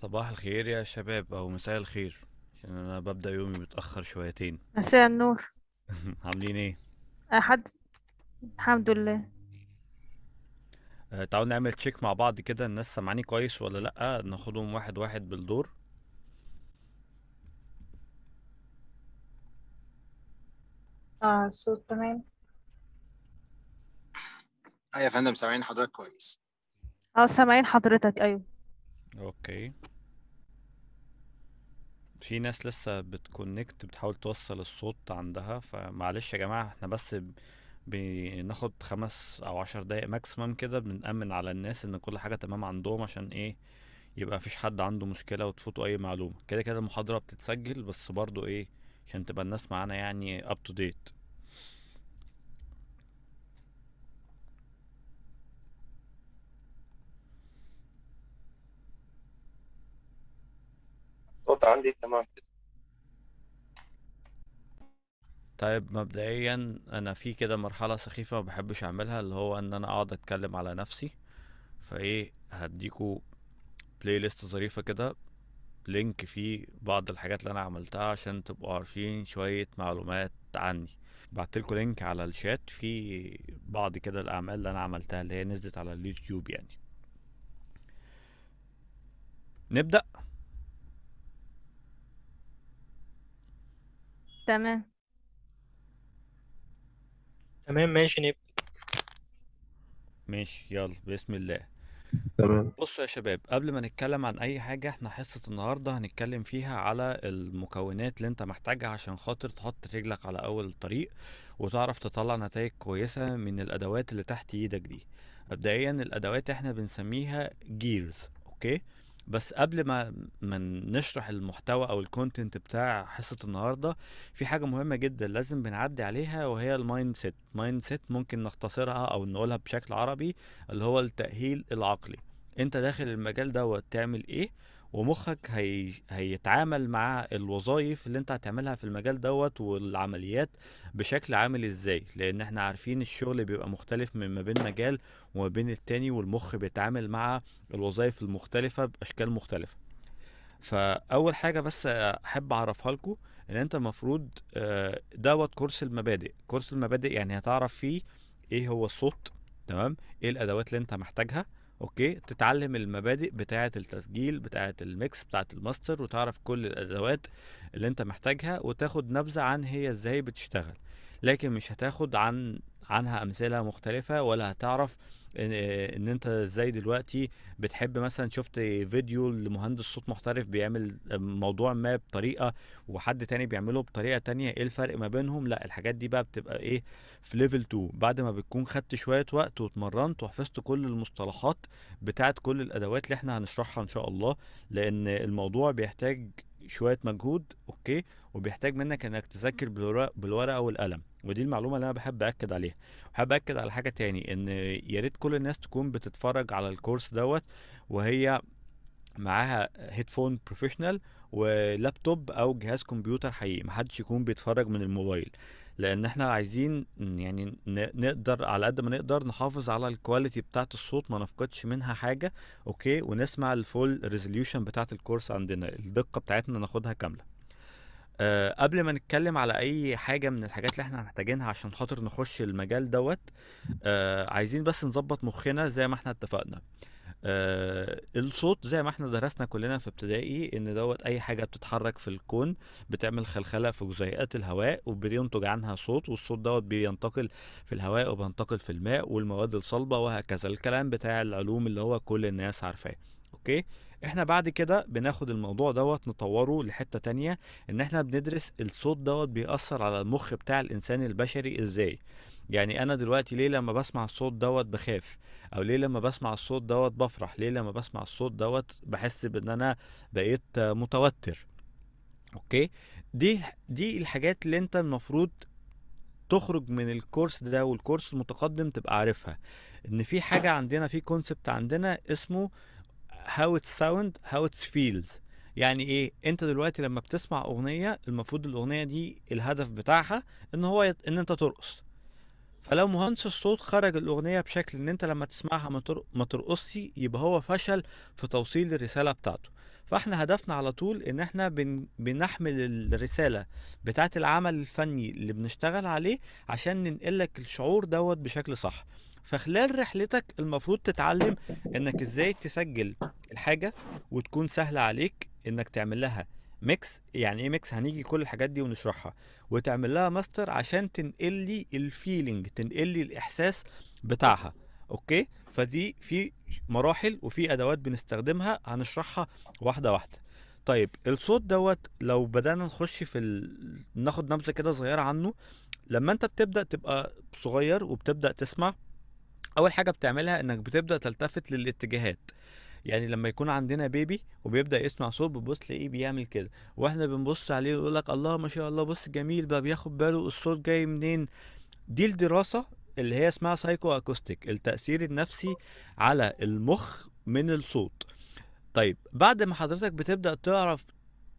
صباح الخير يا شباب او مساء الخير عشان انا ببدأ يومي متأخر شويتين مساء النور عاملين ايه أحد الحمد لله آه، تعالوا نعمل تشيك مع بعض كده الناس سامعاني كويس ولا لأ ناخدهم واحد واحد بالدور اه الصوت تمام ايوه يا فندم سامعين حضرتك كويس اه سامعين حضرتك أيوه اوكي في ناس لسه بتكونكت بتحاول توصل الصوت عندها فمعلش يا جماعة احنا بس بناخد خمس او عشر دقايق ماكسيمم كده بنأمن على الناس ان كل حاجة تمام عندهم عشان ايه يبقى مفيش حد عنده مشكلة وتفوته اي معلومة كده كده المحاضرة بتتسجل بس برضو ايه عشان تبقى الناس معانا يعني up to date عندي تمام طيب مبدئيا انا في كده مرحله سخيفه ما بحبش اعملها اللي هو ان انا اقعد اتكلم على نفسي فايه هديكوا بلاي ليست ظريفه كده لينك فيه بعض الحاجات اللي انا عملتها عشان تبقوا عارفين شويه معلومات عني بعتلكوا لينك على الشات في بعض كده الاعمال اللي انا عملتها اللي هي نزلت على اليوتيوب يعني نبدا تمام تمام ماشي نبدأ ماشي يلا بسم الله تمام بصوا يا شباب قبل ما نتكلم عن اي حاجة احنا حصة النهاردة هنتكلم فيها على المكونات اللي انت محتاجها عشان خاطر تحط رجلك على اول الطريق وتعرف تطلع نتائج كويسة من الادوات اللي تحت ايدك دي مبدئيا الادوات احنا بنسميها جيرز اوكي بس قبل ما من نشرح المحتوى او الكونتنت بتاع حصه النهارده في حاجه مهمه جدا لازم بنعدي عليها وهي المايند سيت مايند سيت ممكن نختصرها او نقولها بشكل عربي اللي هو التاهيل العقلي انت داخل المجال دوت تعمل ايه ومخك هي... هيتعامل مع الوظائف اللي انت هتعملها في المجال دوت والعمليات بشكل عامل ازاي لان احنا عارفين الشغل بيبقى مختلف من ما بين مجال وما بين التاني والمخ بيتعامل مع الوظائف المختلفة بأشكال مختلفة فأول حاجة بس أحب أعرفها لكم إن أنت المفروض آه، دوت كورس المبادئ كورس المبادئ يعني هتعرف فيه إيه هو الصوت تمام إيه الأدوات اللي أنت محتاجها اوكي تتعلم المبادئ بتاعه التسجيل بتاعه الميكس بتاعه الماستر وتعرف كل الادوات اللي انت محتاجها وتاخد نبذه عن هي ازاي بتشتغل لكن مش هتاخد عن عنها امثله مختلفه ولا هتعرف ان انت ازاي دلوقتي بتحب مثلا شفت فيديو لمهندس صوت محترف بيعمل موضوع ما بطريقه وحد تاني بيعمله بطريقه تانية ايه الفرق ما بينهم لا الحاجات دي بقى بتبقى ايه في ليفل 2 بعد ما بتكون خدت شويه وقت واتمرنت وحفظت كل المصطلحات بتاعه كل الادوات اللي احنا هنشرحها ان شاء الله لان الموضوع بيحتاج شويه مجهود اوكي وبيحتاج منك انك تذاكر بالورقه والقلم ودي المعلومة اللي أنا بحب أكد عليها وحابب أكد على حاجة تاني إن يا ريت كل الناس تكون بتتفرج على الكورس دوت وهي معاها هيدفون بروفيشنال ولابتوب او جهاز كمبيوتر حقيقي محدش يكون بيتفرج من الموبايل لان احنا عايزين يعني نقدر على قد ما نقدر نحافظ على الكواليتي بتاعه الصوت ما نفقدش منها حاجه اوكي ونسمع الفول ريزوليوشن بتاعه الكورس عندنا الدقه بتاعتنا ناخدها كامله أه قبل ما نتكلم على اي حاجه من الحاجات اللي احنا محتاجينها عشان خاطر نخش المجال دوت أه عايزين بس نظبط مخنا زي ما احنا اتفقنا آه الصوت زي ما احنا درسنا كلنا في ابتدائي ان دوت اي حاجه بتتحرك في الكون بتعمل خلخله في جزيئات الهواء وبينتج عنها صوت والصوت دوت بينتقل في الهواء وبينتقل في الماء والمواد الصلبه وهكذا الكلام بتاع العلوم اللي هو كل الناس عارفاه اوكي احنا بعد كده بناخد الموضوع دوت نطوره لحتة تانية ان احنا بندرس الصوت دوت بيأثر على المخ بتاع الانسان البشري ازاي يعني انا دلوقتي ليه لما بسمع الصوت دوت بخاف او ليه لما بسمع الصوت دوت بفرح ليه لما بسمع الصوت دوت بحس بان انا بقيت متوتر اوكي دي دي الحاجات اللي انت المفروض تخرج من الكورس ده والكورس المتقدم تبقى عارفها ان في حاجه عندنا في كونسبت عندنا اسمه هاو اتس ساوند هاو اتس فيلز يعني ايه انت دلوقتي لما بتسمع اغنيه المفروض الاغنيه دي الهدف بتاعها ان هو يت... ان انت ترقص فلو مهندس الصوت خرج الاغنيه بشكل ان انت لما تسمعها ما متر... ترقصي يبقى هو فشل في توصيل الرساله بتاعته فاحنا هدفنا على طول ان احنا بن... بنحمل الرساله بتاعت العمل الفني اللي بنشتغل عليه عشان ننقلك الشعور دوت بشكل صح فخلال رحلتك المفروض تتعلم انك ازاي تسجل الحاجه وتكون سهله عليك انك تعمل لها ميكس يعني ايه ميكس هنيجي كل الحاجات دي ونشرحها وتعمل لها ماستر عشان تنقل لي الفيلينج تنقل لي الاحساس بتاعها اوكي فدي في مراحل وفي ادوات بنستخدمها هنشرحها واحده واحده طيب الصوت دوت لو بدانا نخش في ال... ناخد نبذه كده صغيره عنه لما انت بتبدا تبقى صغير وبتبدا تسمع اول حاجه بتعملها انك بتبدا تلتفت للاتجاهات يعني لما يكون عندنا بيبي وبيبدا يسمع صوت بتبص تلاقيه بيعمل كده واحنا بنبص عليه ويقول لك الله ما شاء الله بص جميل بقى بياخد باله الصوت جاي منين دي الدراسه اللي هي اسمها سايكو اكوستيك التاثير النفسي على المخ من الصوت طيب بعد ما حضرتك بتبدا تعرف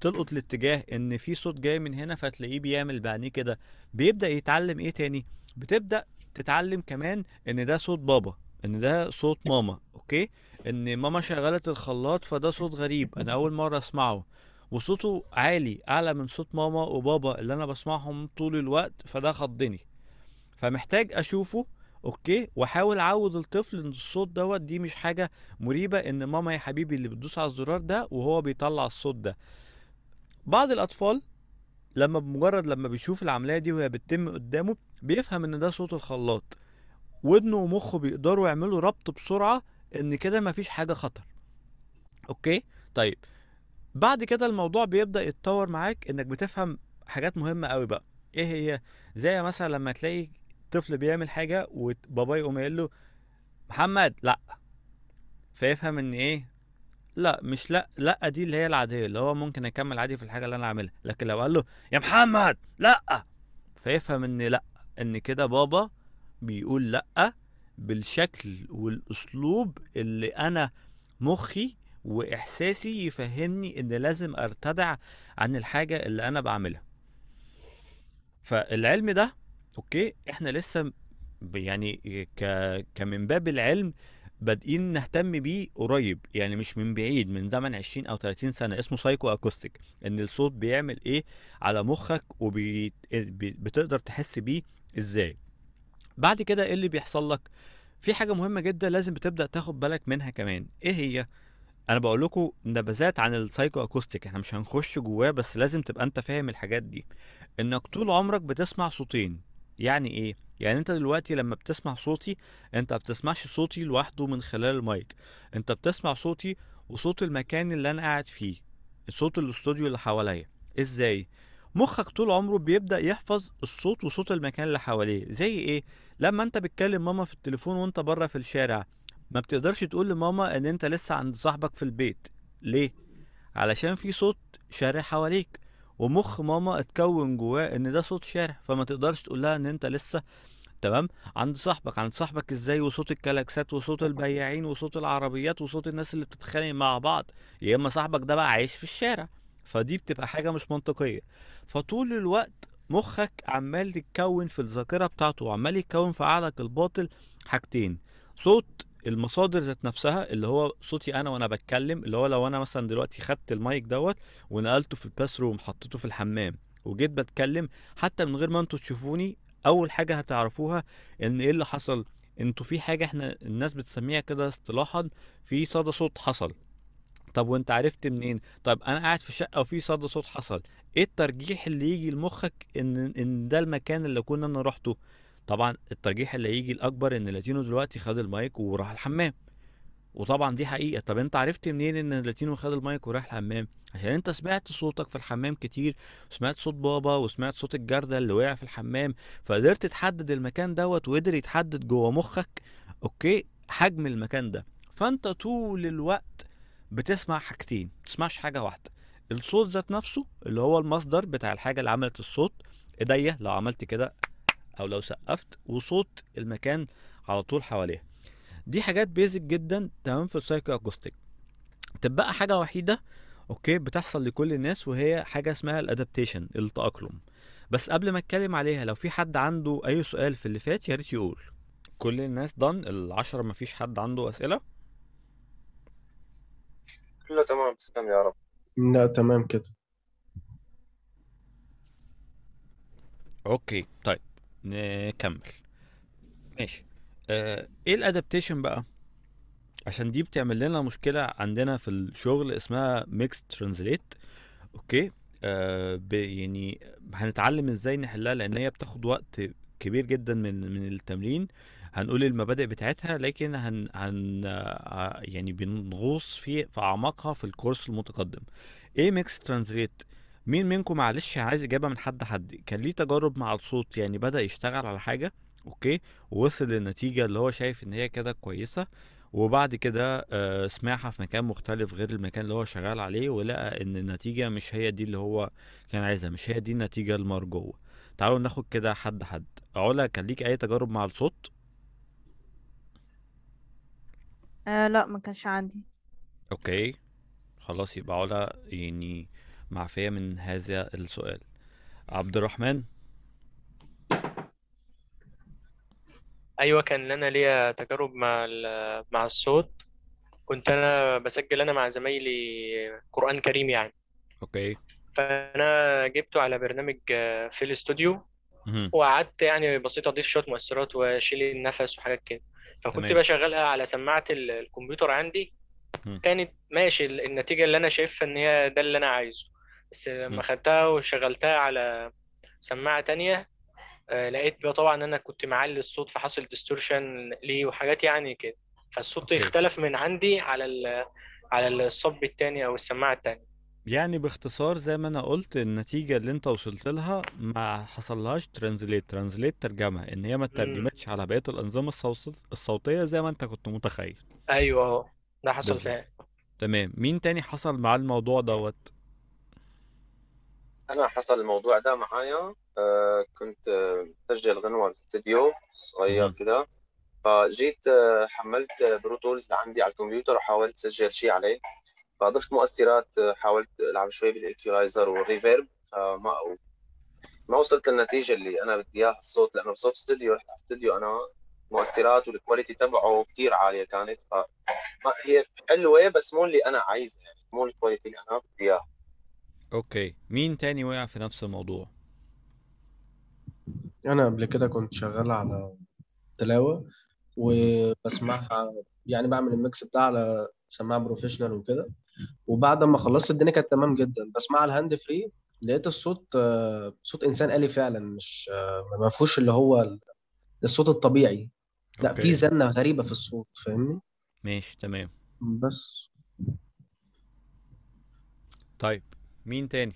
تلقط الاتجاه ان في صوت جاي من هنا فتلاقيه بيعمل بعنيه كده بيبدا يتعلم ايه تاني بتبدا تتعلم كمان ان ده صوت بابا ان ده صوت ماما اوكي ان ماما شغلت الخلاط فده صوت غريب انا اول مره اسمعه وصوته عالي اعلى من صوت ماما وبابا اللي انا بسمعهم طول الوقت فده خضني فمحتاج اشوفه اوكي واحاول اعود الطفل ان الصوت دوت دي مش حاجه مريبه ان ماما يا حبيبي اللي بتدوس على الزرار ده وهو بيطلع الصوت ده بعض الاطفال لما بمجرد لما بيشوف العمليه دي وهي بتتم قدامه بيفهم ان ده صوت الخلاط ودنه ومخه بيقدروا يعملوا ربط بسرعه ان كده مفيش حاجه خطر اوكي طيب بعد كده الموضوع بيبدا يتطور معاك انك بتفهم حاجات مهمه قوي بقى ايه هي زي مثلا لما تلاقي طفل بيعمل حاجه وباباه يقوم يقول له محمد لا فيفهم ان ايه لا مش لا لا دي اللي هي العاديه اللي هو ممكن اكمل عادي في الحاجه اللي انا عاملها لكن لو قال له يا محمد لا فيفهم ان لا ان كده بابا بيقول لا بالشكل والاسلوب اللي انا مخي واحساسي يفهمني ان لازم ارتدع عن الحاجه اللي انا بعملها فالعلم ده اوكي احنا لسه يعني ك كمن باب العلم بادئين نهتم بيه قريب يعني مش من بعيد من زمن 20 او 30 سنه اسمه سايكو اكوستيك ان الصوت بيعمل ايه على مخك وبتقدر تحس بيه ازاي بعد كده ايه اللي بيحصل لك في حاجه مهمه جدا لازم بتبدا تاخد بالك منها كمان ايه هي انا بقول لكم نبذات عن السايكو اكوستيك احنا مش هنخش جواه بس لازم تبقى انت فاهم الحاجات دي انك طول عمرك بتسمع صوتين يعني ايه يعني انت دلوقتي لما بتسمع صوتي انت بتسمعش صوتي لوحده من خلال المايك انت بتسمع صوتي وصوت المكان اللي انا قاعد فيه صوت الاستوديو اللي حواليا ازاي مخك طول عمره بيبدا يحفظ الصوت وصوت المكان اللي حواليه زي ايه لما انت بتكلم ماما في التليفون وانت بره في الشارع ما بتقدرش تقول لماما ان انت لسه عند صاحبك في البيت ليه علشان في صوت شارع حواليك ومخ ماما اتكون جواه ان ده صوت شارع فما تقدرش تقول لها ان انت لسه تمام عند صاحبك عند صاحبك ازاي وصوت الكلاكسات وصوت البياعين وصوت العربيات وصوت الناس اللي بتتخانق مع بعض يا اما صاحبك ده بقى عايش في الشارع فدي بتبقى حاجه مش منطقيه فطول الوقت مخك عمال يتكون في الذاكره بتاعته وعمال يتكون في عقلك الباطل حاجتين صوت المصادر ذات نفسها اللي هو صوتي انا وانا بتكلم اللي هو لو انا مثلا دلوقتي خدت المايك دوت ونقلته في الباس روم حطيته في الحمام وجيت بتكلم حتى من غير ما انتوا تشوفوني اول حاجه هتعرفوها ان ايه اللي حصل انتوا في حاجه احنا الناس بتسميها كده اصطلاحا في صدى صوت حصل طب وانت عرفت منين طب انا قاعد في شقه وفي صدى صوت حصل ايه الترجيح اللي يجي لمخك ان ان ده المكان اللي كنا انا رحته طبعا الترجيح اللي هيجي الاكبر ان لاتينو دلوقتي خد المايك وراح الحمام وطبعا دي حقيقه طب انت عرفت منين ان لاتينو خد المايك وراح الحمام عشان انت سمعت صوتك في الحمام كتير وسمعت صوت بابا وسمعت صوت الجرده اللي وقع في الحمام فقدرت تحدد المكان دوت وقدر يتحدد جوه مخك اوكي حجم المكان ده فانت طول الوقت بتسمع حاجتين ما بتسمعش حاجه واحده الصوت ذات نفسه اللي هو المصدر بتاع الحاجه اللي عملت الصوت ايديا لو عملت كده او لو سقفت وصوت المكان على طول حواليها دي حاجات بيزك جدا تمام في السايكو اكوستيك تبقى حاجه وحيده اوكي بتحصل لكل الناس وهي حاجه اسمها الادابتيشن التاقلم بس قبل ما اتكلم عليها لو في حد عنده اي سؤال في اللي فات يا ريت يقول كل الناس ضن العشرة مفيش حد عنده اسئله كله تمام تسلم يا رب لا تمام كده اوكي طيب نكمل ماشي آه ايه الادابتيشن بقى عشان دي بتعمل لنا مشكله عندنا في الشغل اسمها ميكس ترانزليت اوكي آه يعني هنتعلم ازاي نحلها لان هي بتاخد وقت كبير جدا من من التمرين هنقول المبادئ بتاعتها لكن هن, هن آه، يعني بنغوص في في اعماقها في الكورس المتقدم ايه ميكس ترانزليت مين منكم معلش عايز اجابه من حد حد كان ليه تجارب مع الصوت يعني بدأ يشتغل على حاجه اوكي ووصل للنتيجه اللي هو شايف ان هي كده كويسه وبعد كده آه سمعها في مكان مختلف غير المكان اللي هو شغال عليه ولقى ان النتيجه مش هي دي اللي هو كان عايزها مش هي دي النتيجه المرجوه تعالوا ناخد كده حد حد علا كان ليك اي تجارب مع الصوت آه لا ما كانش عندي اوكي خلاص يبقى علا يعني معفية من هذا السؤال عبد الرحمن ايوه كان انا ليا تجارب مع مع الصوت كنت انا بسجل انا مع زمايلي قران كريم يعني اوكي فانا جبته على برنامج آه، في الاستوديو وقعدت يعني بسيط اضيف شويه مؤثرات واشيل النفس وحاجات كده فكنت تمام. بشغلها على سماعه الكمبيوتر عندي كانت ماشي النتيجه اللي انا شايفها ان هي ده اللي انا عايزه بس لما خدتها وشغلتها على سماعه تانية آه، لقيت بقى طبعا انا كنت معلي الصوت فحصل ديستورشن ليه وحاجات يعني كده فالصوت أوكي. اختلف من عندي على على الصب التاني او السماعه التانية يعني باختصار زي ما انا قلت النتيجه اللي انت وصلت لها ما حصلهاش ترانزليت ترانزليت ترجمه ان هي ما ترجمتش على بقيه الانظمه الصوتيه زي ما انت كنت متخيل ايوه اهو ده حصل فعلا تمام مين تاني حصل معاه الموضوع دوت انا حصل الموضوع ده معايا آه كنت آه، مسجل آه غنوه استديو صغير كده فجيت آه حملت بروتولز تولز عندي على الكمبيوتر وحاولت اسجل شيء عليه فضفت مؤثرات آه، حاولت العب شوي بالايكولايزر والريفيرب فما ما وصلت للنتيجه اللي انا بدي اياها الصوت لانه صوت استوديو رحت على استوديو انا مؤثرات والكواليتي تبعه كثير عاليه كانت فهي هي حلوه بس مو اللي انا عايزها يعني مو الكواليتي اللي انا بدي اياها اوكي مين تاني وقع في نفس الموضوع انا قبل كده كنت شغال على تلاوة وبسمعها يعني بعمل الميكس بتاع على سماعة بروفيشنال وكده وبعد ما خلصت الدنيا كانت تمام جدا بسمع الهاند فري لقيت الصوت صوت انسان آلي فعلا مش ما فيهوش اللي هو الصوت الطبيعي لا في زنة غريبة في الصوت فاهمني ماشي تمام بس طيب مين تاني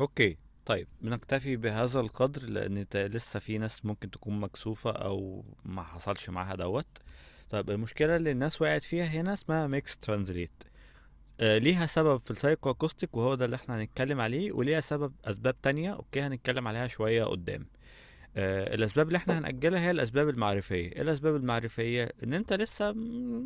اوكي طيب بنكتفي بهذا القدر لان لسه في ناس ممكن تكون مكسوفة او ما حصلش معاها دوت طيب المشكلة اللي الناس وقعت فيها هنا اسمها ميكس ترانزليت آه، ليها سبب في السايكو اكوستيك وهو ده اللي احنا هنتكلم عليه وليها سبب اسباب تانية اوكي هنتكلم عليها شوية قدام آه، الاسباب اللي احنا هنأجلها هي الاسباب المعرفيه إيه الاسباب المعرفيه ان انت لسه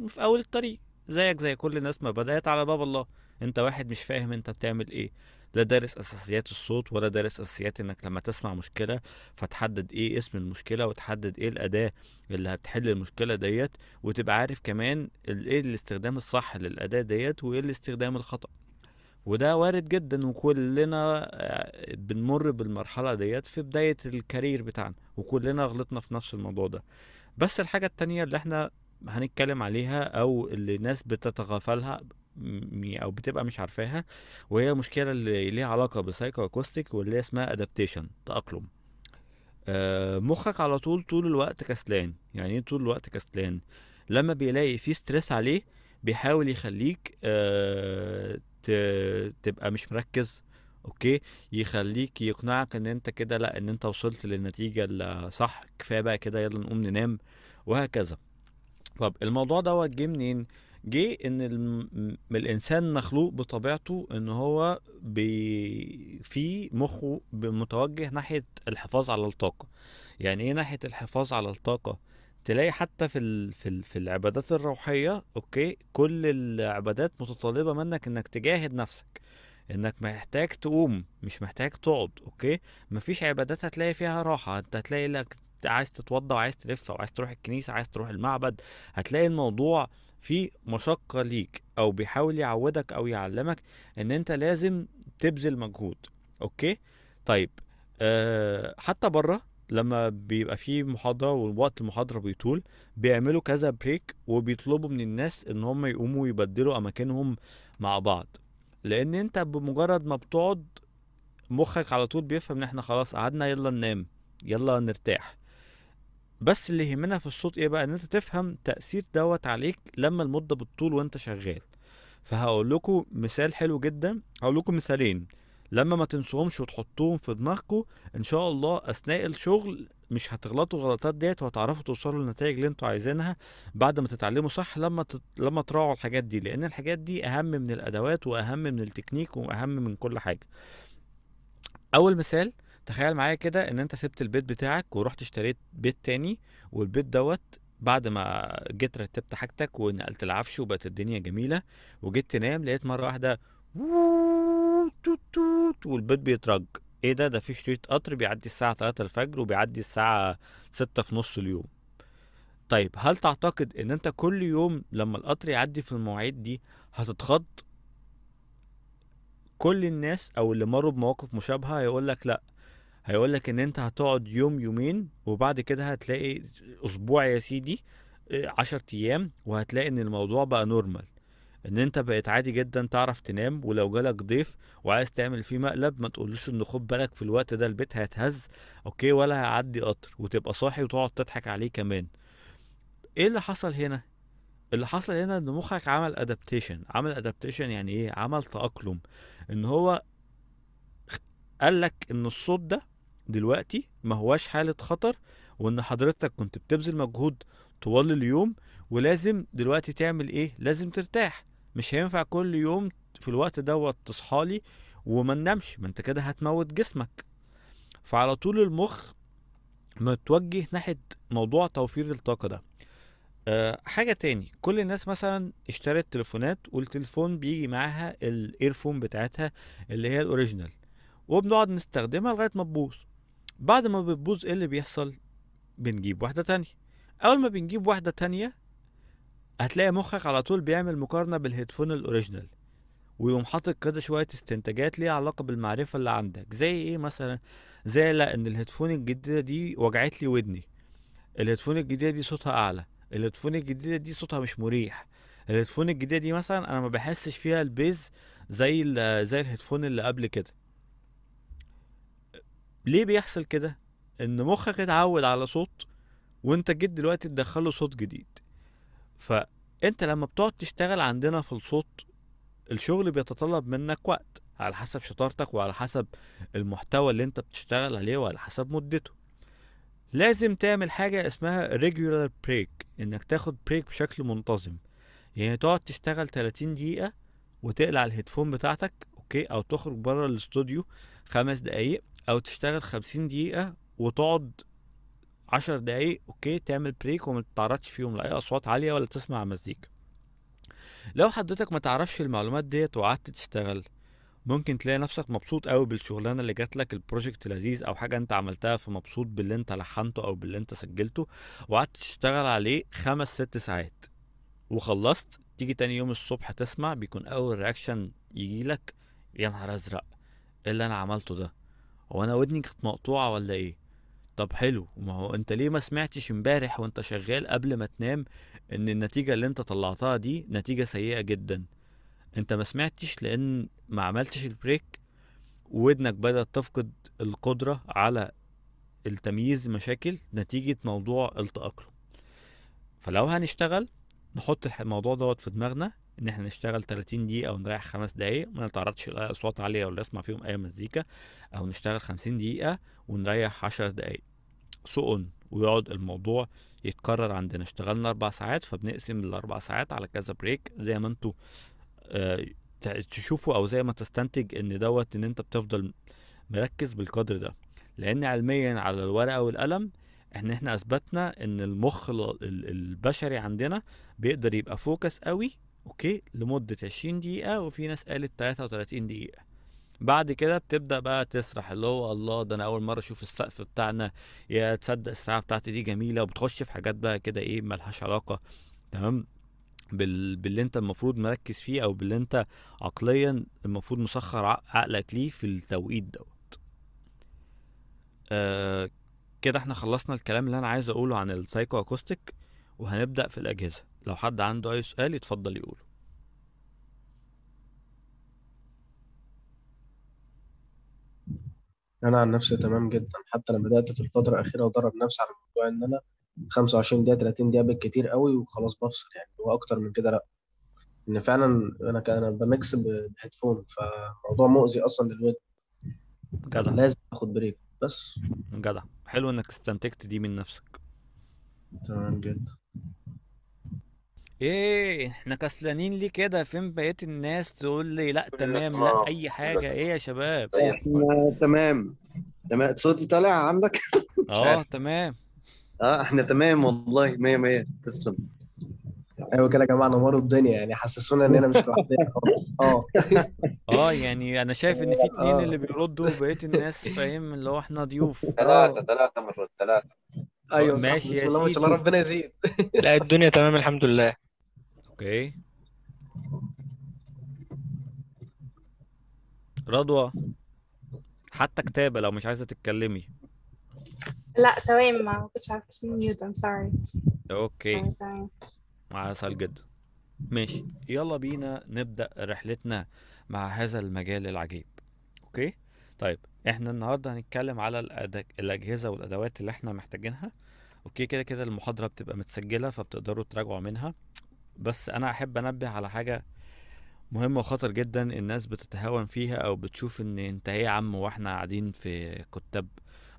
في اول الطريق زيك زي كل الناس ما بدأت على باب الله انت واحد مش فاهم انت بتعمل ايه لا دارس اساسيات الصوت ولا دارس اساسيات انك لما تسمع مشكله فتحدد ايه اسم المشكله وتحدد ايه الاداه اللي هتحل المشكله ديت وتبقى عارف كمان ايه الاستخدام الصح للاداه ديت وايه الاستخدام الخطا وده وارد جدا وكلنا آه، بنمر بالمرحله ديت في بدايه الكارير بتاعنا وكلنا غلطنا في نفس الموضوع ده بس الحاجه التانية اللي احنا هنتكلم عليها او اللي الناس بتتغافلها او بتبقى مش عارفاها وهي مشكله اللي ليها علاقه بالسايكو اكوستيك واللي هي اسمها ادابتيشن تاقلم آه، مخك على طول طول الوقت كسلان يعني ايه طول الوقت كسلان لما بيلاقي في ستريس عليه بيحاول يخليك آه، تبقى مش مركز اوكي يخليك يقنعك ان انت كده لا ان انت وصلت للنتيجه الصح كفايه بقى كده يلا نقوم ننام وهكذا طب الموضوع دوت جه منين جه ان الانسان مخلوق بطبيعته ان هو بي في مخه متوجه ناحيه الحفاظ على الطاقه يعني ايه ناحيه الحفاظ على الطاقه تلاقي حتى في ال... في ال... في العبادات الروحيه اوكي كل العبادات متطلبه منك انك تجاهد نفسك انك محتاج تقوم مش محتاج تقعد اوكي مفيش عبادات هتلاقي فيها راحه انت هتلاقي لك عايز تتوضى وعايز تلف او عايز تروح الكنيسه عايز تروح المعبد هتلاقي الموضوع فيه مشقه ليك او بيحاول يعودك او يعلمك ان انت لازم تبذل مجهود اوكي طيب أه حتى بره لما بيبقى في محاضرة ووقت المحاضرة بيطول بيعملوا كذا بريك وبيطلبوا من الناس ان هم يقوموا يبدلوا اماكنهم مع بعض لان انت بمجرد ما بتقعد مخك على طول بيفهم ان احنا خلاص قعدنا يلا ننام يلا نرتاح بس اللي يهمنا في الصوت ايه بقى ان انت تفهم تاثير دوت عليك لما المده بتطول وانت شغال فهقول لكم مثال حلو جدا هقول لكم مثالين لما ما تنسوهمش وتحطوهم في دماغكم ان شاء الله اثناء الشغل مش هتغلطوا الغلطات ديت وهتعرفوا توصلوا للنتائج اللي انتوا عايزينها بعد ما تتعلموا صح لما تت... لما تراعوا الحاجات دي لان الحاجات دي اهم من الادوات واهم من التكنيك واهم من كل حاجه اول مثال تخيل معايا كده ان انت سبت البيت بتاعك ورحت اشتريت بيت تاني والبيت دوت بعد ما جيت رتبت حاجتك ونقلت العفش وبقت الدنيا جميله وجيت تنام لقيت مره واحده توت توت والبيت بيترج ايه ده ده في شريط قطر بيعدي الساعه 3 الفجر وبيعدي الساعه 6 في نص اليوم طيب هل تعتقد ان انت كل يوم لما القطر يعدي في المواعيد دي هتتخض كل الناس او اللي مروا بمواقف مشابهه هيقول لك لا هيقول لك ان انت هتقعد يوم يومين وبعد كده هتلاقي اسبوع يا سيدي 10 آه، ايام وهتلاقي ان الموضوع بقى نورمال ان انت بقيت عادي جدا تعرف تنام ولو جالك ضيف وعايز تعمل فيه مقلب ما تقولوش ان خد بالك في الوقت ده البيت هيتهز اوكي ولا هيعدي قطر وتبقى صاحي وتقعد تضحك عليه كمان ايه اللي حصل هنا اللي حصل هنا ان مخك عمل ادابتيشن عمل ادابتيشن يعني ايه عمل تاقلم ان هو قال لك ان الصوت ده دلوقتي ما هواش حالة خطر وان حضرتك كنت بتبذل مجهود طوال اليوم ولازم دلوقتي تعمل ايه لازم ترتاح مش هينفع كل يوم في الوقت دوت تصحالي وما نمش ما انت كده هتموت جسمك فعلى طول المخ متوجه ناحية موضوع توفير الطاقة ده أه حاجة تاني كل الناس مثلا اشترت تليفونات والتليفون بيجي معاها الايرفون بتاعتها اللي هي الاوريجينال وبنقعد نستخدمها لغاية ما تبوظ بعد ما بتبوظ ايه اللي بيحصل بنجيب واحدة تانية أول ما بنجيب واحدة تانية هتلاقي مخك على طول بيعمل مقارنة بالهيدفون الأوريجينال ويقوم حاطط كده شوية استنتاجات ليها علاقة بالمعرفة اللي عندك زي ايه مثلا زي لا ان الهيدفون الجديدة دي وجعت لي ودني الهيدفون الجديدة دي صوتها أعلى الهيدفون الجديدة دي صوتها مش مريح الهيدفون الجديدة دي مثلا أنا ما بحسش فيها البيز زي زي الهيدفون اللي قبل كده ليه بيحصل كده ان مخك اتعود على صوت وانت جيت دلوقتي تدخله صوت جديد فانت لما بتقعد تشتغل عندنا في الصوت الشغل بيتطلب منك وقت على حسب شطارتك وعلى حسب المحتوى اللي انت بتشتغل عليه وعلى حسب مدته لازم تعمل حاجة اسمها regular break انك تاخد بريك بشكل منتظم يعني تقعد تشتغل 30 دقيقة وتقلع الهيدفون بتاعتك اوكي او تخرج بره الاستوديو خمس دقايق او تشتغل خمسين دقيقه وتقعد عشر دقايق اوكي تعمل بريك وما تتعرضش فيهم لاي اصوات عاليه ولا تسمع مزيكا لو حضرتك ما تعرفش المعلومات ديت وقعدت تشتغل ممكن تلاقي نفسك مبسوط قوي بالشغلانه اللي جات لك البروجكت لذيذ او حاجه انت عملتها فمبسوط باللي انت لحنته او باللي انت سجلته وقعدت تشتغل عليه خمس ست ساعات وخلصت تيجي تاني يوم الصبح تسمع بيكون اول رياكشن يجيلك يا نهار ازرق إيه اللي انا عملته ده هو انا ودني كانت مقطوعه ولا ايه طب حلو ما هو انت ليه ما سمعتش امبارح وانت شغال قبل ما تنام ان النتيجه اللي انت طلعتها دي نتيجه سيئه جدا انت ما سمعتش لان ما عملتش البريك ودنك بدأت تفقد القدرة على التمييز مشاكل نتيجة موضوع التأقلم فلو هنشتغل نحط الموضوع دوت في دماغنا ان احنا نشتغل 30 دقيقه او نريح خمس دقائق ما نتعرضش لاصوات عاليه ولا نسمع فيهم اي مزيكا او نشتغل 50 دقيقه ونريح 10 دقائق اون ويقعد الموضوع يتكرر عندنا اشتغلنا اربع ساعات فبنقسم الاربع ساعات على كذا بريك زي ما انتوا آه تشوفوا او زي ما تستنتج ان دوت ان انت بتفضل مركز بالقدر ده لان علميا على الورقه والقلم ان احنا اثبتنا ان المخ البشري عندنا بيقدر يبقى فوكس قوي اوكي لمدة 20 دقيقة وفي ناس قالت 33 دقيقة بعد كده بتبدا بقى تسرح اللي هو الله ده انا اول مره اشوف السقف بتاعنا يا تصدق الساعه بتاعتي دي جميله وبتخش في حاجات بقى كده ايه ملهاش علاقه تمام بال... باللي انت المفروض مركز فيه او باللي انت عقليا المفروض مسخر عقلك ليه في التوقيت دوت آه كده احنا خلصنا الكلام اللي انا عايز اقوله عن السايكو اكوستيك وهنبدا في الاجهزه لو حد عنده أي سؤال يتفضل يقوله أنا عن نفسي تمام جدا حتى لما بدأت في الفترة الأخيرة أدرب نفسي على موضوع إن أنا 25 دقيقة 30 دقيقة بالكتير قوي وخلاص بفصل يعني هو أكتر من كده لأ إن فعلا أنا أنا بمكس بهيدفون فموضوع مؤذي أصلا للودن جدع لازم آخد بريك بس جدع حلو إنك استنتجت دي من نفسك تمام جدا ايه احنا كسلانين ليه كده فين بقية الناس تقول لي لا تمام لا آه، اي حاجة ايه يا شباب طيب، احنا تمام تمام صوتي طالع عندك اه تمام اه احنا تمام والله مية مية تسلم ايوه كده يا جماعه نوروا الدنيا يعني حسسونا اننا مش لوحدنا خالص اه اه يعني انا شايف ان في اتنين آه. اللي بيردوا وبقية الناس فاهم اللي هو احنا ضيوف ثلاثة ثلاثة مرات ثلاثة ايوه آه، ماشي بسم يا الله ما شاء الله ربنا يزيد لا الدنيا تمام الحمد لله اوكي رضوى حتى كتابة لو مش عايزة تتكلمي لا تمام ما كنتش عارفة اسمي ميوت ام سوري اوكي مع عسل جدا ماشي يلا بينا نبدأ رحلتنا مع هذا المجال العجيب اوكي طيب احنا النهارده هنتكلم على الأدك... الأجهزة والأدوات اللي احنا محتاجينها اوكي كده كده المحاضرة بتبقى متسجلة فبتقدروا تراجعوا منها بس انا احب انبه على حاجه مهمة وخطر جدا الناس بتتهاون فيها او بتشوف ان انت ايه يا عم واحنا قاعدين في كتاب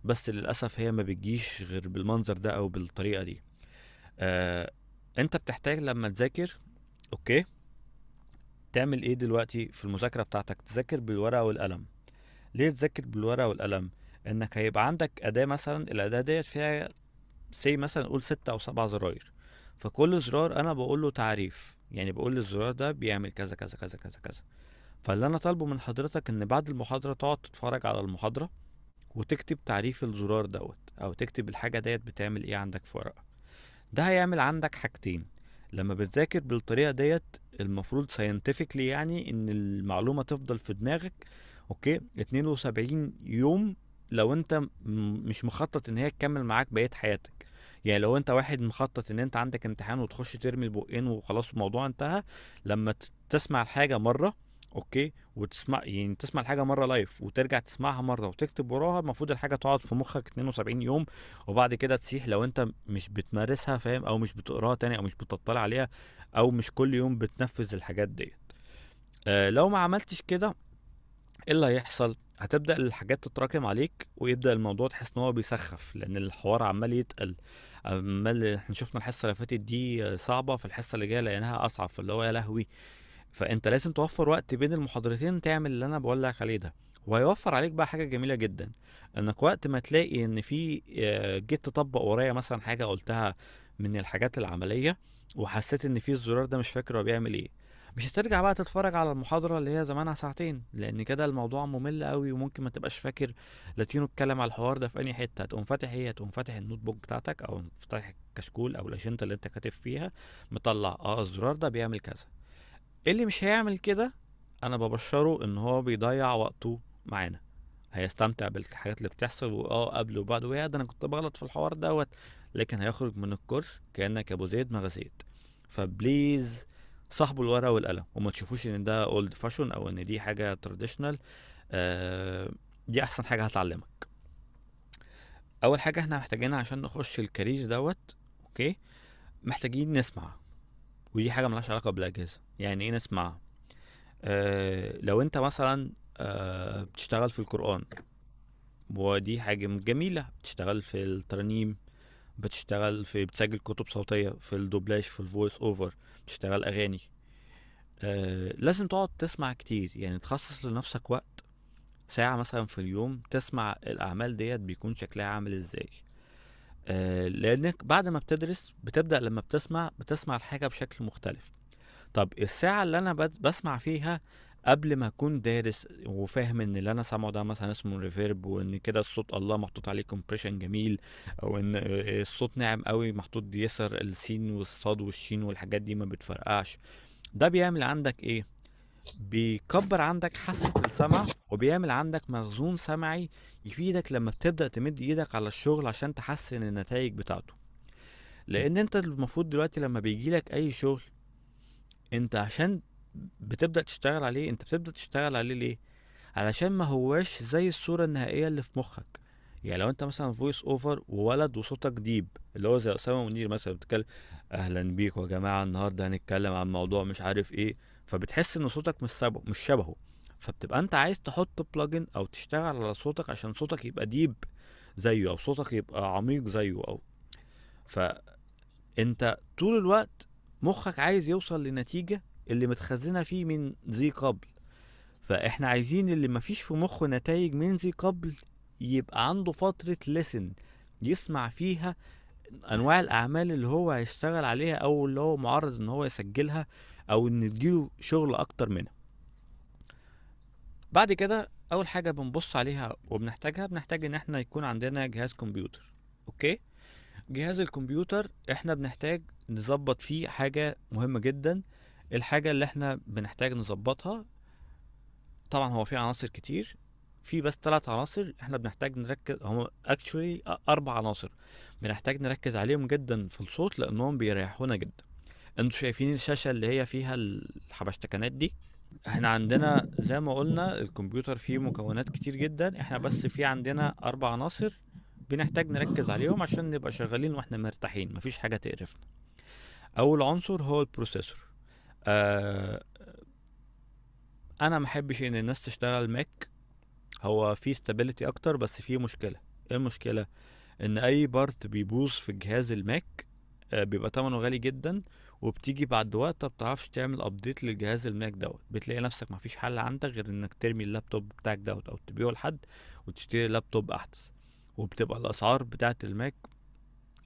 بس للاسف هي ما بتجيش غير بالمنظر ده او بالطريقة دي آه انت بتحتاج لما تذاكر اوكي تعمل ايه دلوقتي في المذاكرة بتاعتك تذاكر بالورقة والقلم ليه تذاكر بالورقة والقلم انك هيبقى عندك اداة مثلا الاداة ديت فيها سي مثلا قول ستة او سبع زراير فكل زرار انا بقول له تعريف يعني بقول الزرار ده بيعمل كذا كذا كذا كذا كذا فاللي انا طالبه من حضرتك ان بعد المحاضره تقعد تتفرج على المحاضره وتكتب تعريف الزرار دوت او تكتب الحاجه ديت بتعمل ايه عندك في ورقه ده هيعمل عندك حاجتين لما بتذاكر بالطريقه ديت المفروض ساينتفكلي يعني ان المعلومه تفضل في دماغك اوكي 72 يوم لو انت مش مخطط ان هي تكمل معاك بقيه حياتك يعني لو انت واحد مخطط ان انت عندك امتحان وتخش ترمي البقين وخلاص الموضوع انتهى لما تسمع الحاجه مره اوكي وتسمع يعني تسمع الحاجه مره لايف وترجع تسمعها مره وتكتب وراها المفروض الحاجه تقعد في مخك 72 يوم وبعد كده تسيح لو انت مش بتمارسها فاهم او مش بتقراها تاني او مش بتطلع عليها او مش كل يوم بتنفذ الحاجات ديت آه لو ما عملتش كده ايه اللي هيحصل هتبدا الحاجات تتراكم عليك ويبدا الموضوع تحس ان هو بيسخف لان الحوار عمال يتقل عمال احنا شفنا الحصه اللي فاتت دي صعبه فالحصه اللي جايه لقيناها اصعب فاللي هو يا لهوي فانت لازم توفر وقت بين المحاضرتين تعمل اللي انا بقول لك عليه ده وهيوفر عليك بقى حاجه جميله جدا انك وقت ما تلاقي ان في آه، جيت تطبق ورايا مثلا حاجه قلتها من الحاجات العمليه وحسيت ان في الزرار ده مش فاكر هو بيعمل ايه مش هترجع بقى تتفرج على المحاضرة اللي هي زمانها ساعتين لأن كده الموضوع ممل قوي وممكن ما تبقاش فاكر لاتينو اتكلم على الحوار ده في أي حتة تقوم فاتح هي إيه؟ تقوم فاتح النوت بوك بتاعتك أو فاتح الكشكول أو الأشنطة اللي أنت كاتب فيها مطلع أه الزرار ده بيعمل كذا اللي مش هيعمل كده أنا ببشره إن هو بيضيع وقته معانا هيستمتع بالحاجات اللي بتحصل واه قبل وبعد ويا ده انا كنت بغلط في الحوار دوت لكن هيخرج من الكورس كانك ابو زيد ما فبليز صاحبوا الورقه والقلم وما تشوفوش ان ده اولد فاشون او ان دي حاجه تراديشنال آه، دي احسن حاجه هتعلمك اول حاجه احنا محتاجينها عشان نخش الكارير دوت اوكي محتاجين نسمع ودي حاجه ملهاش علاقه بالاجهزه يعني ايه نسمع آه لو انت مثلا آه بتشتغل في القران ودي حاجه جميله بتشتغل في الترانيم بتشتغل في بتسجل كتب صوتيه في الدوبلاج في الفويس اوفر بتشتغل اغاني آه لازم تقعد تسمع كتير يعني تخصص لنفسك وقت ساعة مثلا في اليوم تسمع الأعمال ديت بيكون شكلها عامل ازاي آه لأنك بعد ما بتدرس بتبدأ لما بتسمع بتسمع الحاجة بشكل مختلف طب الساعة اللي أنا بسمع فيها قبل ما اكون دارس وفاهم ان اللي انا سامعه ده مثلا اسمه ريفيرب وان كده الصوت الله محطوط عليه كومبريشن جميل وان آه، الصوت ناعم قوي محطوط يسر السين والصاد والشين والحاجات دي ما بتفرقعش ده بيعمل عندك ايه بيكبر عندك حاسة السمع وبيعمل عندك مخزون سمعي يفيدك لما بتبدأ تمد ايدك على الشغل عشان تحسن النتائج بتاعته لان انت المفروض دلوقتي لما بيجيلك اي شغل انت عشان بتبدا تشتغل عليه انت بتبدا تشتغل عليه ليه علشان ما هواش زي الصوره النهائيه اللي في مخك يعني لو انت مثلا فويس اوفر وولد وصوتك ديب اللي هو زي اسامه منير مثلا بتتكلم اهلا بيك يا جماعه النهارده هنتكلم عن موضوع مش عارف ايه فبتحس ان صوتك مش شبهه مش شبهه فبتبقى انت عايز تحط بلجن او تشتغل على صوتك عشان صوتك يبقى ديب زيه او صوتك يبقى عميق زيه او فانت طول الوقت مخك عايز يوصل لنتيجه اللي متخزنه فيه من ذي قبل فاحنا عايزين اللي مفيش في مخه نتائج من ذي قبل يبقى عنده فتره لسن يسمع فيها انواع الاعمال اللي هو هيشتغل عليها او اللي هو معرض ان هو يسجلها او ان تجيله شغل اكتر منها بعد كده اول حاجه بنبص عليها وبنحتاجها بنحتاج ان احنا يكون عندنا جهاز كمبيوتر اوكي جهاز الكمبيوتر احنا بنحتاج نظبط فيه حاجه مهمه جدا الحاجه اللي احنا بنحتاج نظبطها طبعا هو في عناصر كتير في بس تلات عناصر احنا بنحتاج نركز هم اكشولي اربع عناصر بنحتاج نركز عليهم جدا في الصوت لانهم بيريحونا جدا انتوا شايفين الشاشه اللي هي فيها الحبشتكنات دي احنا عندنا زي ما قلنا الكمبيوتر فيه مكونات كتير جدا احنا بس في عندنا اربع عناصر بنحتاج نركز عليهم عشان نبقى شغالين واحنا مرتاحين مفيش حاجه تقرفنا اول عنصر هو البروسيسور آه انا ما ان الناس تشتغل ماك هو في ستابيليتي اكتر بس في مشكله ايه المشكله ان اي بارت بيبوظ في جهاز الماك آه بيبقى ثمنه غالي جدا وبتيجي بعد وقت بتعرفش تعمل ابديت للجهاز الماك دوت بتلاقي نفسك مفيش حل عندك غير انك ترمي اللابتوب بتاعك دوت او تبيعه لحد وتشتري لابتوب احدث وبتبقى الاسعار بتاعه الماك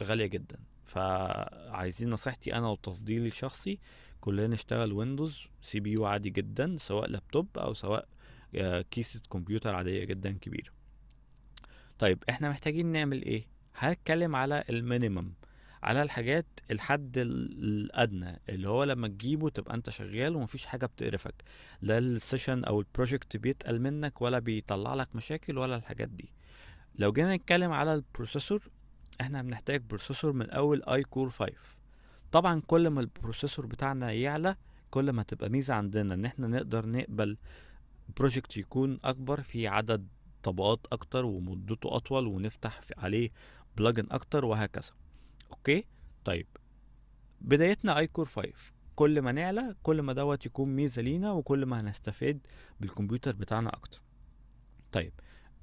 غاليه جدا فعايزين نصيحتي انا وتفضيلي الشخصي كلنا نشتغل ويندوز سي بي يو عادي جدا سواء لابتوب او سواء كيسة آه، كمبيوتر عادية جدا كبيرة طيب احنا محتاجين نعمل ايه هتكلم على المينيمم على الحاجات الحد الادنى اللي هو لما تجيبه تبقى انت شغال ومفيش حاجه بتقرفك لا السيشن او البروجكت بيتقل منك ولا بيطلع لك مشاكل ولا الحاجات دي لو جينا نتكلم على البروسيسور احنا بنحتاج بروسيسور من اول اي كور 5 طبعا كل ما البروسيسور بتاعنا يعلى كل ما تبقى ميزه عندنا ان احنا نقدر نقبل بروجكت يكون اكبر في عدد طبقات اكتر ومدته اطول ونفتح عليه بلجن اكتر وهكذا اوكي طيب بدايتنا ايكور 5 كل ما نعلى كل ما دوت يكون ميزه لينا وكل ما هنستفاد بالكمبيوتر بتاعنا اكتر طيب